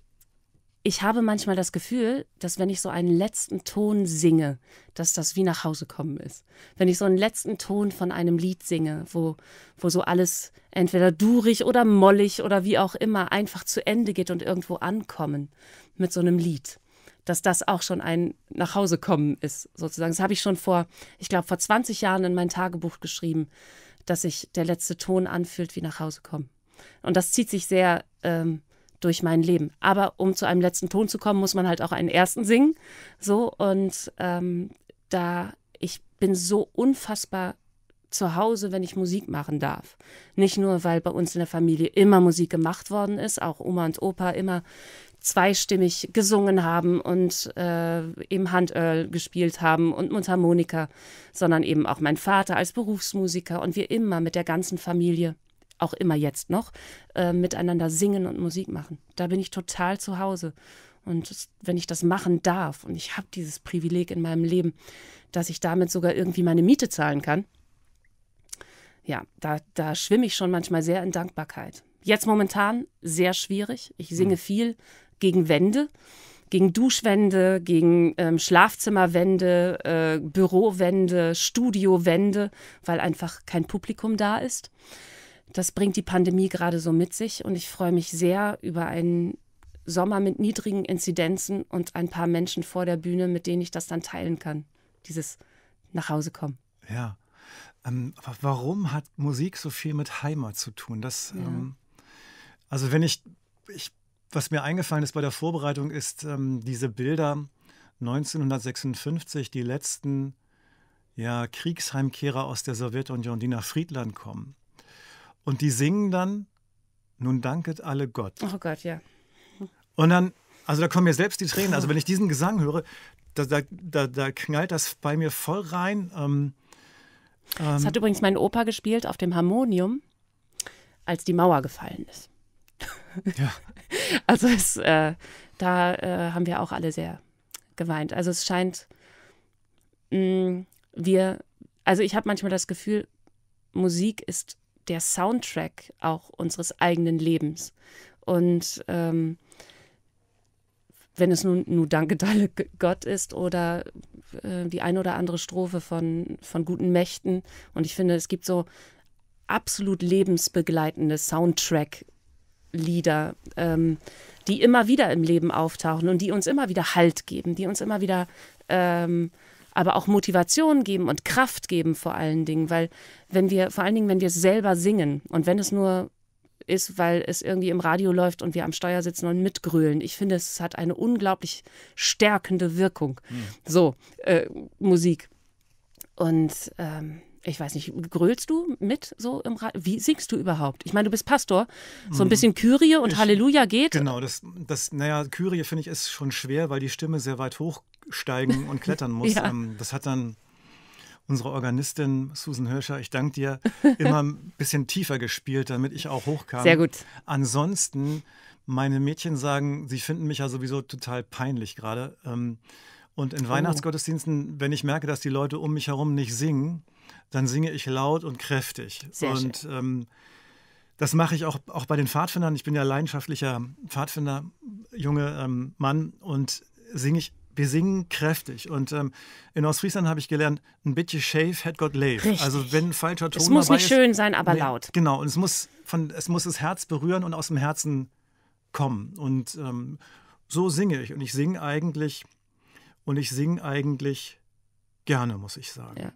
ich habe manchmal das Gefühl, dass wenn ich so einen letzten Ton singe, dass das wie nach Hause kommen ist. Wenn ich so einen letzten Ton von einem Lied singe, wo, wo so alles entweder durig oder mollig oder wie auch immer einfach zu Ende geht und irgendwo ankommen mit so einem Lied, dass das auch schon ein nach Hause kommen ist, sozusagen. Das habe ich schon vor, ich glaube, vor 20 Jahren in mein Tagebuch geschrieben, dass sich der letzte Ton anfühlt wie nach Hause kommen. Und das zieht sich sehr ähm, durch mein Leben. Aber um zu einem letzten Ton zu kommen, muss man halt auch einen ersten singen. So und ähm, da ich bin so unfassbar zu Hause, wenn ich Musik machen darf. Nicht nur, weil bei uns in der Familie immer Musik gemacht worden ist, auch Oma und Opa immer zweistimmig gesungen haben und äh, eben Handöl gespielt haben und Mundharmonika, sondern eben auch mein Vater als Berufsmusiker und wir immer mit der ganzen Familie auch immer jetzt noch, äh, miteinander singen und Musik machen. Da bin ich total zu Hause. Und wenn ich das machen darf, und ich habe dieses Privileg in meinem Leben, dass ich damit sogar irgendwie meine Miete zahlen kann, ja, da, da schwimme ich schon manchmal sehr in Dankbarkeit. Jetzt momentan sehr schwierig. Ich singe mhm. viel gegen Wände, gegen Duschwände, gegen ähm, Schlafzimmerwände, äh, Bürowände, Studiowände, weil einfach kein Publikum da ist. Das bringt die Pandemie gerade so mit sich und ich freue mich sehr über einen Sommer mit niedrigen Inzidenzen und ein paar Menschen vor der Bühne, mit denen ich das dann teilen kann. Dieses nach Hause kommen. Ja. Ähm, warum hat Musik so viel mit Heimat zu tun? Das, ja. ähm, also wenn ich, ich, was mir eingefallen ist bei der Vorbereitung, ist ähm, diese Bilder 1956, die letzten ja, Kriegsheimkehrer aus der Sowjetunion, die nach Friedland kommen. Und die singen dann, nun danket alle Gott. Oh Gott, ja. Und dann, also da kommen mir selbst die Tränen. Also wenn ich diesen Gesang höre, da, da, da, da knallt das bei mir voll rein. Ähm, ähm, das hat übrigens mein Opa gespielt auf dem Harmonium, als die Mauer gefallen ist. Ja. also es, äh, da äh, haben wir auch alle sehr geweint. Also es scheint, mh, mm, wir, also ich habe manchmal das Gefühl, Musik ist der Soundtrack auch unseres eigenen Lebens. Und ähm, wenn es nun, nun Danke, Dalle Gott ist oder äh, die eine oder andere Strophe von, von guten Mächten. Und ich finde, es gibt so absolut lebensbegleitende Soundtrack-Lieder, ähm, die immer wieder im Leben auftauchen und die uns immer wieder Halt geben, die uns immer wieder ähm, aber auch Motivation geben und Kraft geben vor allen Dingen, weil wenn wir, vor allen Dingen, wenn wir es selber singen und wenn es nur ist, weil es irgendwie im Radio läuft und wir am Steuer sitzen und mitgrölen. Ich finde, es hat eine unglaublich stärkende Wirkung. Hm. So, äh, Musik. Und ähm, ich weiß nicht, grölst du mit so im Radio? Wie singst du überhaupt? Ich meine, du bist Pastor, so ein mhm. bisschen Kyrie und ich, Halleluja geht. Genau, das, das naja, Kyrie finde ich ist schon schwer, weil die Stimme sehr weit hoch hochsteigen und klettern muss. ja. Ähm, das hat dann unsere Organistin Susan Hirscher, ich danke dir, immer ein bisschen tiefer gespielt, damit ich auch hochkam. Sehr gut. Ansonsten, meine Mädchen sagen, sie finden mich ja sowieso total peinlich gerade. Ähm, und in oh. Weihnachtsgottesdiensten, wenn ich merke, dass die Leute um mich herum nicht singen, dann singe ich laut und kräftig. Sehr und schön. Ähm, das mache ich auch, auch bei den Pfadfindern. Ich bin ja leidenschaftlicher Pfadfinder, junge ähm, Mann und singe ich wir singen kräftig. Und ähm, in Ostfriesland habe ich gelernt, ein bisschen shave hat Gott lebt. Also wenn ein falscher Ton ist. Es muss nicht ist, schön sein, aber nee, laut. Genau, und es muss, von, es muss das Herz berühren und aus dem Herzen kommen. Und ähm, so singe ich. Und ich singe eigentlich, und ich singe eigentlich gerne, muss ich sagen. Ja.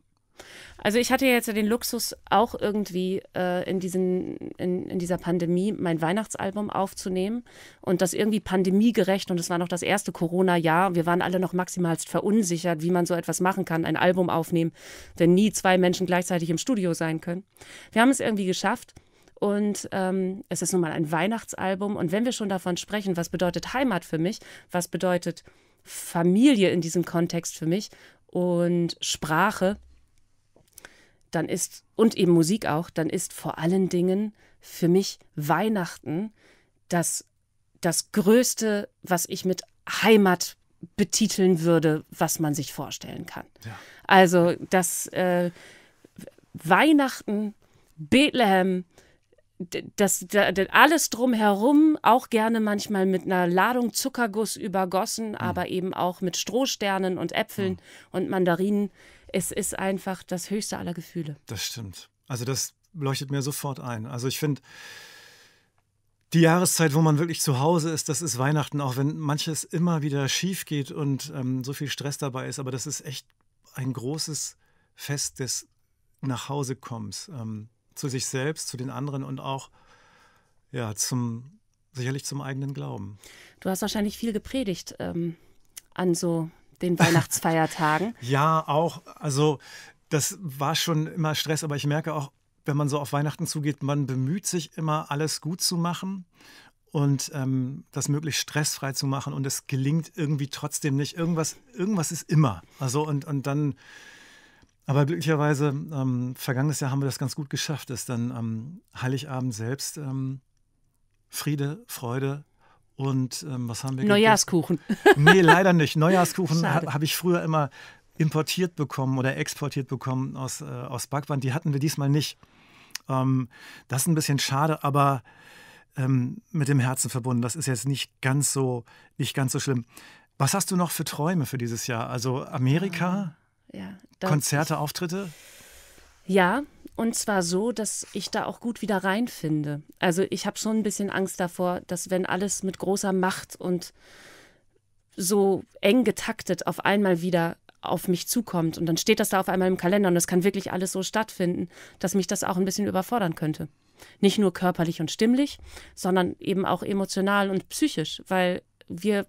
Also ich hatte ja jetzt den Luxus, auch irgendwie äh, in, diesen, in, in, dieser Pandemie mein Weihnachtsalbum aufzunehmen und das irgendwie pandemiegerecht und es war noch das erste Corona-Jahr. Wir waren alle noch maximalst verunsichert, wie man so etwas machen kann, ein Album aufnehmen, wenn nie zwei Menschen gleichzeitig im Studio sein können. Wir haben es irgendwie geschafft. Und ähm, es ist nun mal ein Weihnachtsalbum. Und wenn wir schon davon sprechen, was bedeutet Heimat für mich, was bedeutet Familie in diesem Kontext für mich und Sprache, dann ist, und eben Musik auch, dann ist vor allen Dingen für mich Weihnachten das, das Größte, was ich mit Heimat betiteln würde, was man sich vorstellen kann. Ja. Also das äh, Weihnachten, Bethlehem, das, das, alles drumherum, auch gerne manchmal mit einer Ladung Zuckerguss übergossen, mhm. aber eben auch mit Strohsternen und Äpfeln mhm. und Mandarinen es ist einfach das höchste aller Gefühle. Das stimmt. Also das leuchtet mir sofort ein. Also ich finde, die Jahreszeit, wo man wirklich zu Hause ist, das ist Weihnachten, auch wenn manches immer wieder schief geht und ähm, so viel Stress dabei ist. Aber das ist echt ein großes Fest des Nachhausekommens ähm, zu sich selbst, zu den anderen und auch ja zum sicherlich zum eigenen Glauben. Du hast wahrscheinlich viel gepredigt ähm, an so den Weihnachtsfeiertagen? ja, auch. Also das war schon immer Stress, aber ich merke auch, wenn man so auf Weihnachten zugeht, man bemüht sich immer, alles gut zu machen und ähm, das möglichst stressfrei zu machen und es gelingt irgendwie trotzdem nicht. Irgendwas, irgendwas ist immer. Also und, und dann, aber glücklicherweise, ähm, vergangenes Jahr haben wir das ganz gut geschafft, dass dann am ähm, Heiligabend selbst ähm, Friede, Freude, und ähm, was haben wir? Neujahrskuchen. Gegessen? Nee, leider nicht. Neujahrskuchen ha habe ich früher immer importiert bekommen oder exportiert bekommen aus, äh, aus Backwand. Die hatten wir diesmal nicht. Ähm, das ist ein bisschen schade, aber ähm, mit dem Herzen verbunden. Das ist jetzt nicht ganz so, nicht ganz so schlimm. Was hast du noch für Träume für dieses Jahr? Also Amerika, ah, ja, Konzerte, Auftritte? Ja, und zwar so, dass ich da auch gut wieder reinfinde. Also ich habe schon ein bisschen Angst davor, dass wenn alles mit großer Macht und so eng getaktet auf einmal wieder auf mich zukommt und dann steht das da auf einmal im Kalender und das kann wirklich alles so stattfinden, dass mich das auch ein bisschen überfordern könnte. Nicht nur körperlich und stimmlich, sondern eben auch emotional und psychisch, weil wir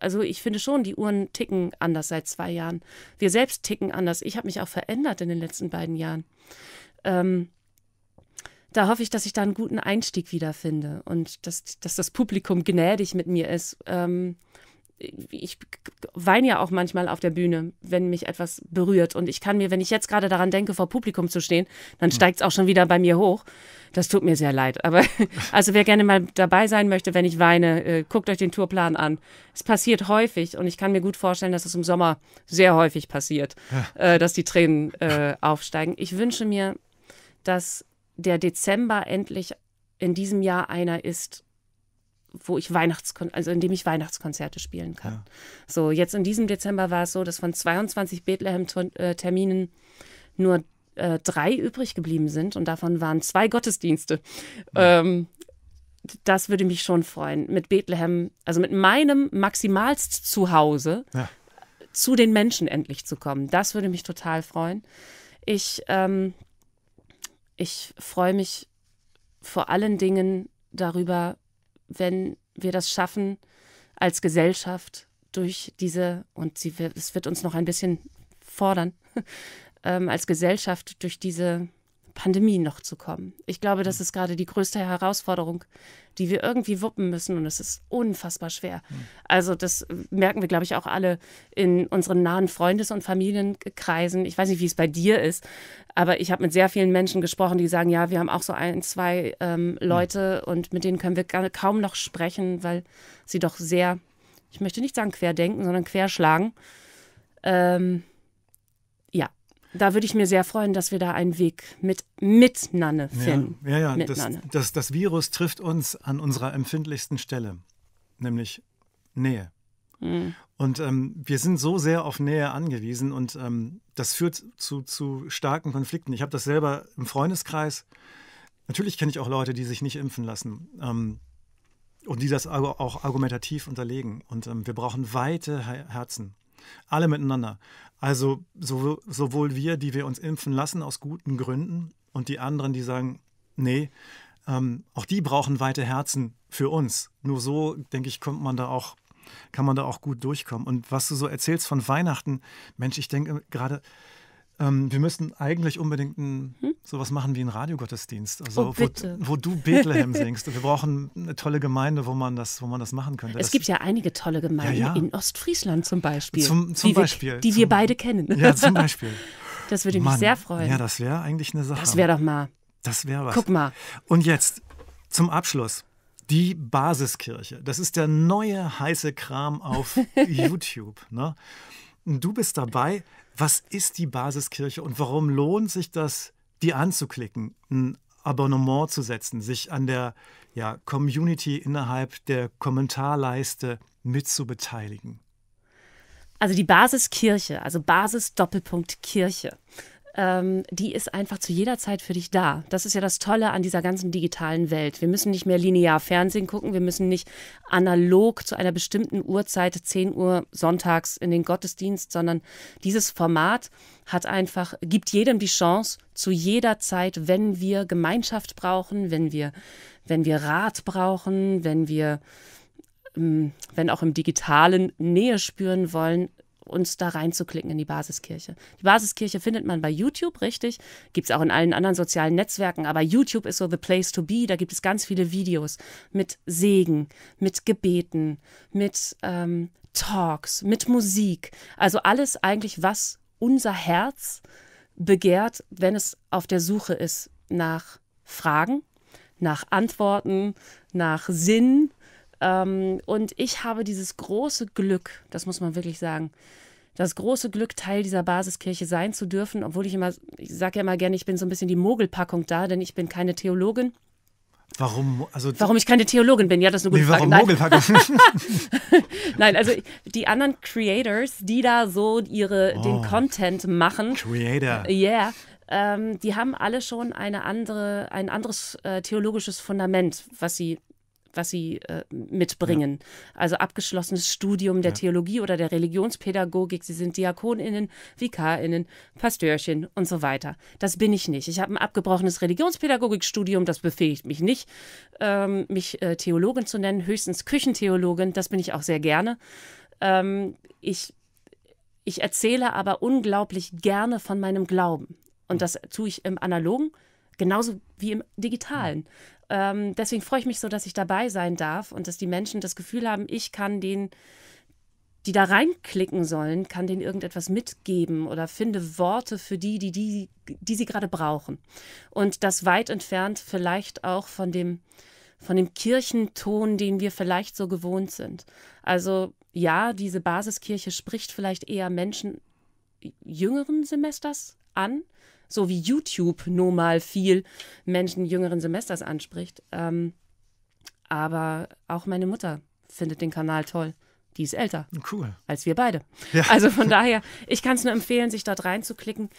also ich finde schon, die Uhren ticken anders seit zwei Jahren. Wir selbst ticken anders. Ich habe mich auch verändert in den letzten beiden Jahren. Ähm, da hoffe ich, dass ich da einen guten Einstieg wiederfinde und dass, dass das Publikum gnädig mit mir ist. Ähm, ich weine ja auch manchmal auf der Bühne, wenn mich etwas berührt. Und ich kann mir, wenn ich jetzt gerade daran denke, vor Publikum zu stehen, dann hm. steigt es auch schon wieder bei mir hoch. Das tut mir sehr leid. Aber also wer gerne mal dabei sein möchte, wenn ich weine, äh, guckt euch den Tourplan an. Es passiert häufig und ich kann mir gut vorstellen, dass es im Sommer sehr häufig passiert, äh, dass die Tränen äh, aufsteigen. Ich wünsche mir, dass der Dezember endlich in diesem Jahr einer ist, wo ich Weihnachtskon also in dem ich Weihnachtskonzerte spielen kann. Ja. So, jetzt in diesem Dezember war es so, dass von 22 Bethlehem-Terminen äh, nur äh, drei übrig geblieben sind und davon waren zwei Gottesdienste. Ja. Ähm, das würde mich schon freuen. Mit Bethlehem, also mit meinem maximalst Zuhause ja. zu den Menschen endlich zu kommen. Das würde mich total freuen. Ich, ähm, ich freue mich vor allen Dingen darüber, wenn wir das schaffen, als Gesellschaft durch diese, und sie, es wird uns noch ein bisschen fordern, ähm, als Gesellschaft durch diese Pandemie noch zu kommen. Ich glaube, das hm. ist gerade die größte Herausforderung, die wir irgendwie wuppen müssen und es ist unfassbar schwer. Hm. Also das merken wir, glaube ich, auch alle in unseren nahen Freundes- und Familienkreisen. Ich weiß nicht, wie es bei dir ist, aber ich habe mit sehr vielen Menschen gesprochen, die sagen, ja, wir haben auch so ein, zwei ähm, hm. Leute und mit denen können wir kaum noch sprechen, weil sie doch sehr, ich möchte nicht sagen querdenken, sondern querschlagen. Ähm, da würde ich mir sehr freuen, dass wir da einen Weg mit, mit Nanne finden. Ja, ja, ja das, Nanne. Das, das Virus trifft uns an unserer empfindlichsten Stelle, nämlich Nähe. Mhm. Und ähm, wir sind so sehr auf Nähe angewiesen und ähm, das führt zu, zu starken Konflikten. Ich habe das selber im Freundeskreis. Natürlich kenne ich auch Leute, die sich nicht impfen lassen ähm, und die das auch argumentativ unterlegen. Und ähm, wir brauchen weite Herzen. Alle miteinander. Also so, sowohl wir, die wir uns impfen lassen aus guten Gründen und die anderen, die sagen, nee, ähm, auch die brauchen weite Herzen für uns. Nur so, denke ich, kommt man da auch, kann man da auch gut durchkommen. Und was du so erzählst von Weihnachten, Mensch, ich denke gerade, ähm, wir müssen eigentlich unbedingt ein, hm? sowas machen wie einen Radiogottesdienst, also oh, wo, wo, du Bethlehem singst. Wir brauchen eine tolle Gemeinde, wo man das, wo man das machen könnte. Es das gibt ja einige tolle Gemeinden ja, ja. in Ostfriesland zum Beispiel. Zum, zum die Beispiel. Wir, die zum, wir beide kennen. Ja, zum Beispiel. Das würde mich sehr freuen. Ja, das wäre eigentlich eine Sache. Das wäre doch mal. Das wäre was. Guck mal. Und jetzt zum Abschluss. Die Basiskirche. Das ist der neue heiße Kram auf YouTube. Ne? Du bist dabei. Was ist die Basiskirche und warum lohnt sich das, die anzuklicken, ein Abonnement zu setzen, sich an der ja, Community innerhalb der Kommentarleiste mitzubeteiligen? Also die Basiskirche, also Basis Doppelpunkt Kirche ähm, die ist einfach zu jeder Zeit für dich da. Das ist ja das Tolle an dieser ganzen digitalen Welt. Wir müssen nicht mehr linear Fernsehen gucken, wir müssen nicht analog zu einer bestimmten Uhrzeit, 10 Uhr sonntags in den Gottesdienst, sondern dieses Format hat einfach, gibt jedem die Chance, zu jeder Zeit, wenn wir Gemeinschaft brauchen, wenn wir, wenn wir Rat brauchen, wenn wir mm, wenn auch im digitalen Nähe spüren wollen, uns da reinzuklicken in die Basiskirche. Die Basiskirche findet man bei YouTube, richtig. Gibt es auch in allen anderen sozialen Netzwerken, aber YouTube ist so the place to be. Da gibt es ganz viele Videos mit Segen, mit Gebeten, mit ähm, Talks, mit Musik. Also alles eigentlich, was unser Herz begehrt, wenn es auf der Suche ist nach Fragen, nach Antworten, nach Sinn, ähm, und ich habe dieses große Glück, das muss man wirklich sagen, das große Glück, Teil dieser Basiskirche sein zu dürfen, obwohl ich immer, ich sage ja immer gerne, ich bin so ein bisschen die Mogelpackung da, denn ich bin keine Theologin. Warum, also warum ich keine Theologin bin, ja, das ist eine gute nee, warum Frage. Nein. Nein, also die anderen Creators, die da so ihre, oh, den Content machen. Creator. Yeah. Ähm, die haben alle schon eine andere, ein anderes äh, theologisches Fundament, was sie was sie äh, mitbringen. Ja. Also abgeschlossenes Studium der ja. Theologie oder der Religionspädagogik. Sie sind Diakoninnen, Vikarinnen, Pastörchen und so weiter. Das bin ich nicht. Ich habe ein abgebrochenes Religionspädagogikstudium. Das befähigt mich nicht, ähm, mich äh, Theologin zu nennen, höchstens Küchentheologin. Das bin ich auch sehr gerne. Ähm, ich, ich erzähle aber unglaublich gerne von meinem Glauben. Und das tue ich im analogen genauso wie im digitalen. Ähm, deswegen freue ich mich so, dass ich dabei sein darf und dass die Menschen das Gefühl haben, ich kann denen, die da reinklicken sollen, kann denen irgendetwas mitgeben oder finde Worte für die, die, die, die sie gerade brauchen. Und das weit entfernt vielleicht auch von dem, von dem Kirchenton, den wir vielleicht so gewohnt sind. Also ja, diese Basiskirche spricht vielleicht eher Menschen jüngeren Semesters an, so wie YouTube nun mal viel Menschen jüngeren Semesters anspricht. Ähm, aber auch meine Mutter findet den Kanal toll. Die ist älter. Cool. Als wir beide. Ja. Also von daher, ich kann es nur empfehlen, sich dort reinzuklicken.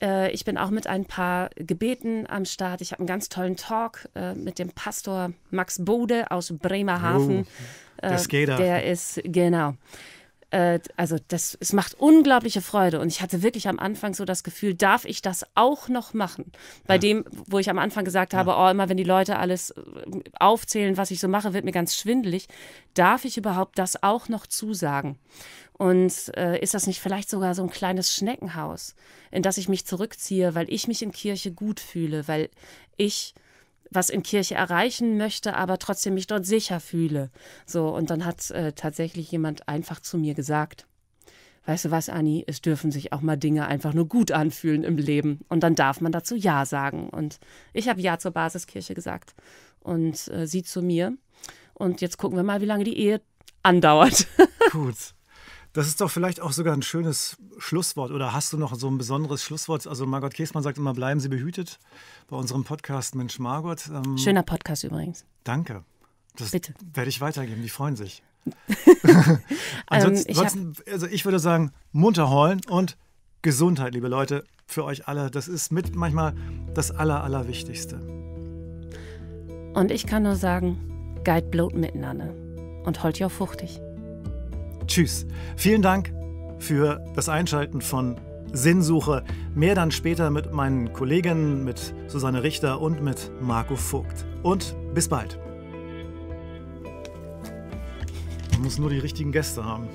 Äh, ich bin auch mit ein paar Gebeten am Start. Ich habe einen ganz tollen Talk äh, mit dem Pastor Max Bode aus Bremerhaven. Oh, der Skater. Äh, der ist, genau äh, also das, es macht unglaubliche Freude. Und ich hatte wirklich am Anfang so das Gefühl, darf ich das auch noch machen? Bei ja. dem, wo ich am Anfang gesagt habe, ja. oh, immer wenn die Leute alles äh, aufzählen, was ich so mache, wird mir ganz schwindelig. Darf ich überhaupt das auch noch zusagen? Und äh, ist das nicht vielleicht sogar so ein kleines Schneckenhaus, in das ich mich zurückziehe, weil ich mich in Kirche gut fühle, weil ich was in Kirche erreichen möchte, aber trotzdem mich dort sicher fühle. So, und dann hat äh, tatsächlich jemand einfach zu mir gesagt, weißt du was, Anni, es dürfen sich auch mal Dinge einfach nur gut anfühlen im Leben. Und dann darf man dazu Ja sagen. Und ich habe Ja zur Basiskirche gesagt und äh, sie zu mir. Und jetzt gucken wir mal, wie lange die Ehe andauert. Gut. Das ist doch vielleicht auch sogar ein schönes Schlusswort. Oder hast du noch so ein besonderes Schlusswort? Also Margot Käßmann sagt immer, bleiben Sie behütet bei unserem Podcast Mensch Margot. Ähm, Schöner Podcast übrigens. Danke. Das Bitte. werde ich weitergeben. Die freuen sich. Ähm, ansonsten, ich ansonsten, also ich würde sagen, munter heulen und Gesundheit, liebe Leute, für euch alle. Das ist mit manchmal das Aller, Allerwichtigste. Und ich kann nur sagen, Guide blot miteinander und holt ihr auch fuchtig. Tschüss. Vielen Dank für das Einschalten von Sinnsuche. Mehr dann später mit meinen Kolleginnen, mit Susanne Richter und mit Marco Vogt. Und bis bald. Man muss nur die richtigen Gäste haben.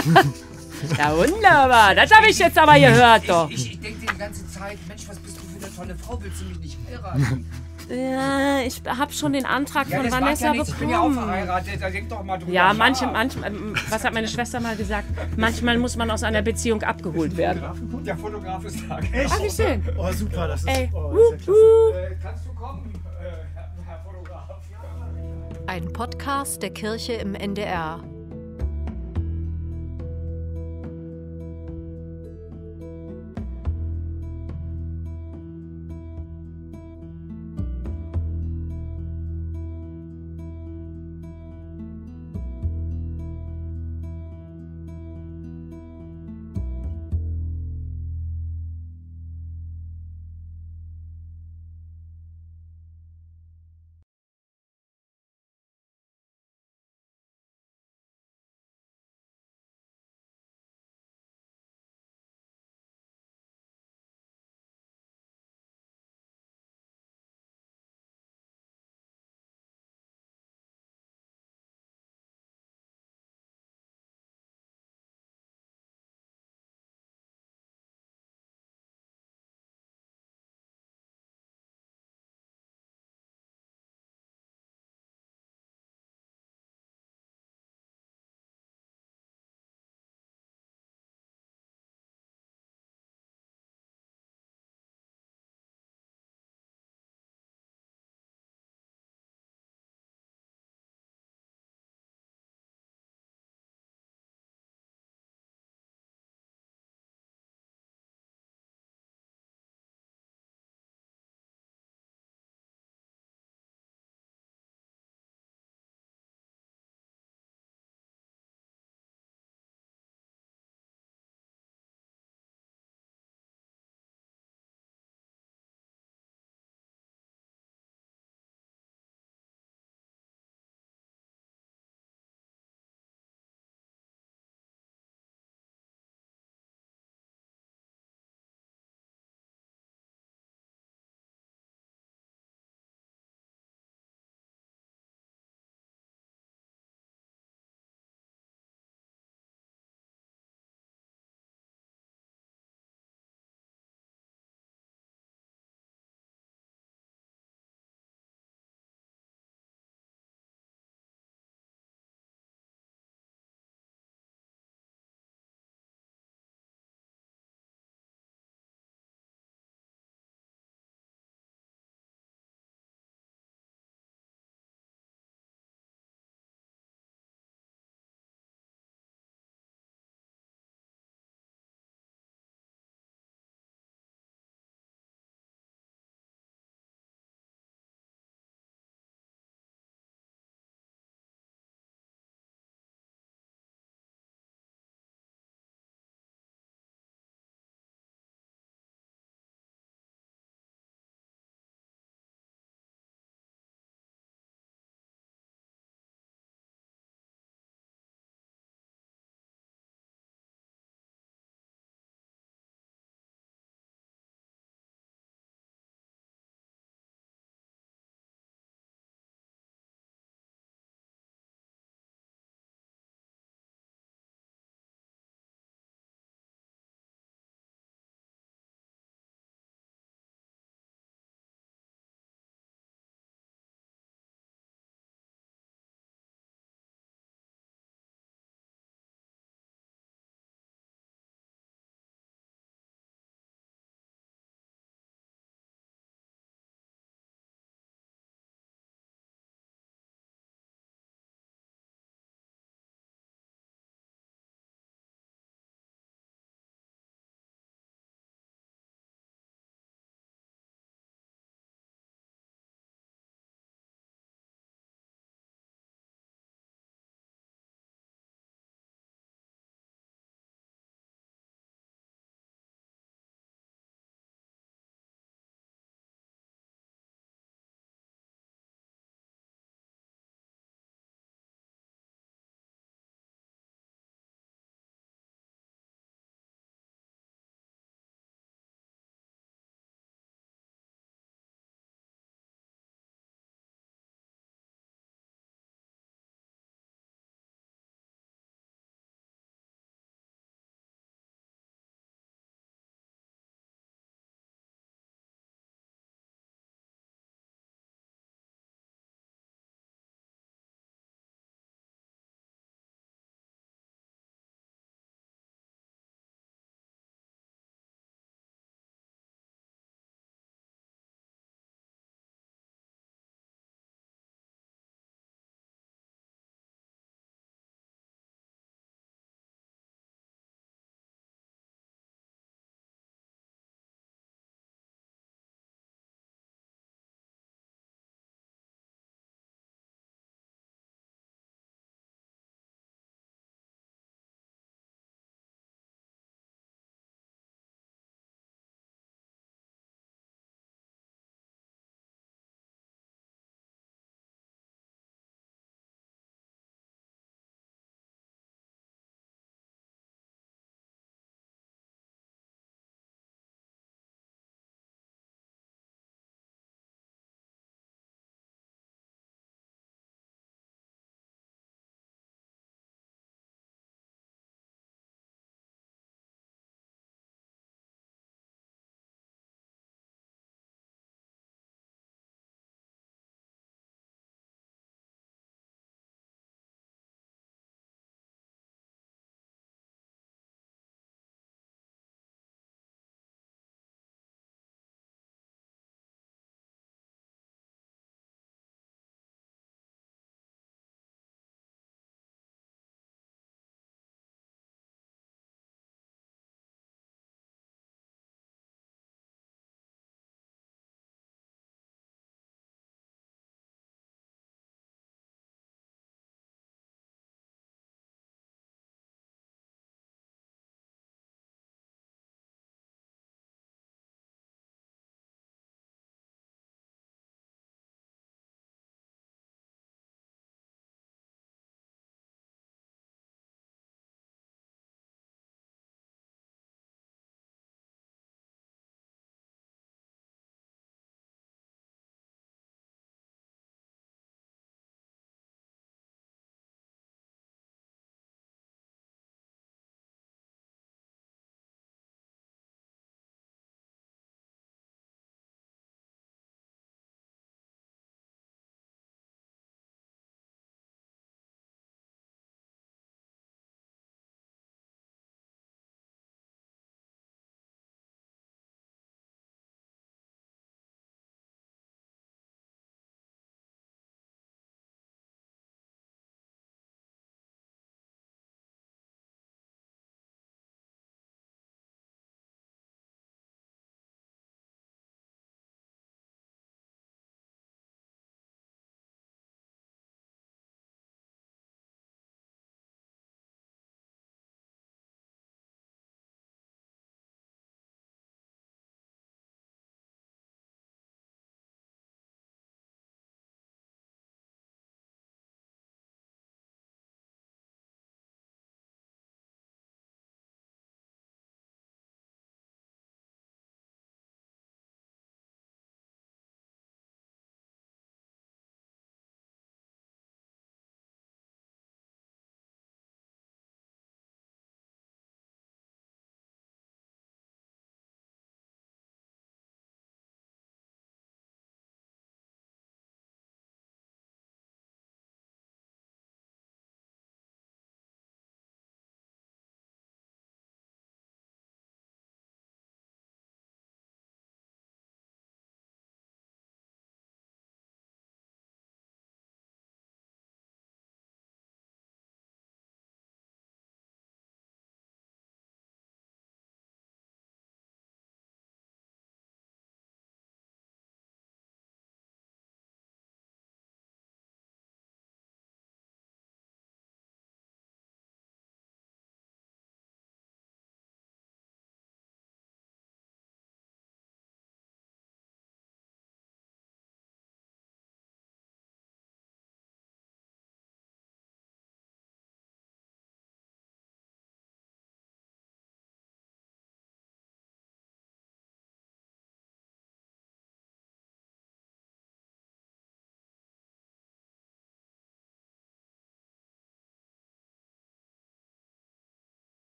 ja, wunderbar. Das habe ich jetzt aber gehört, doch. Ich, ich, ich denke die ganze Zeit, Mensch, was bist du für eine tolle Frau? Willst du mich nicht heiraten? Ja, ich habe schon den Antrag ja, von Vanessa ja bekommen. Ich bin ja auch verheiratet, da denk doch mal drüber. Ja, manche, manche, ähm, was hat meine Schwester mal gesagt? Manchmal muss man aus einer Beziehung abgeholt werden. Fotograf? Der Fotograf ist da. Echt? Ah, wie schön. Oh, super, das ist, Ey. Oh, das ist ja äh, Kannst du kommen, äh, Herr Fotograf? Ein Podcast der Kirche im NDR.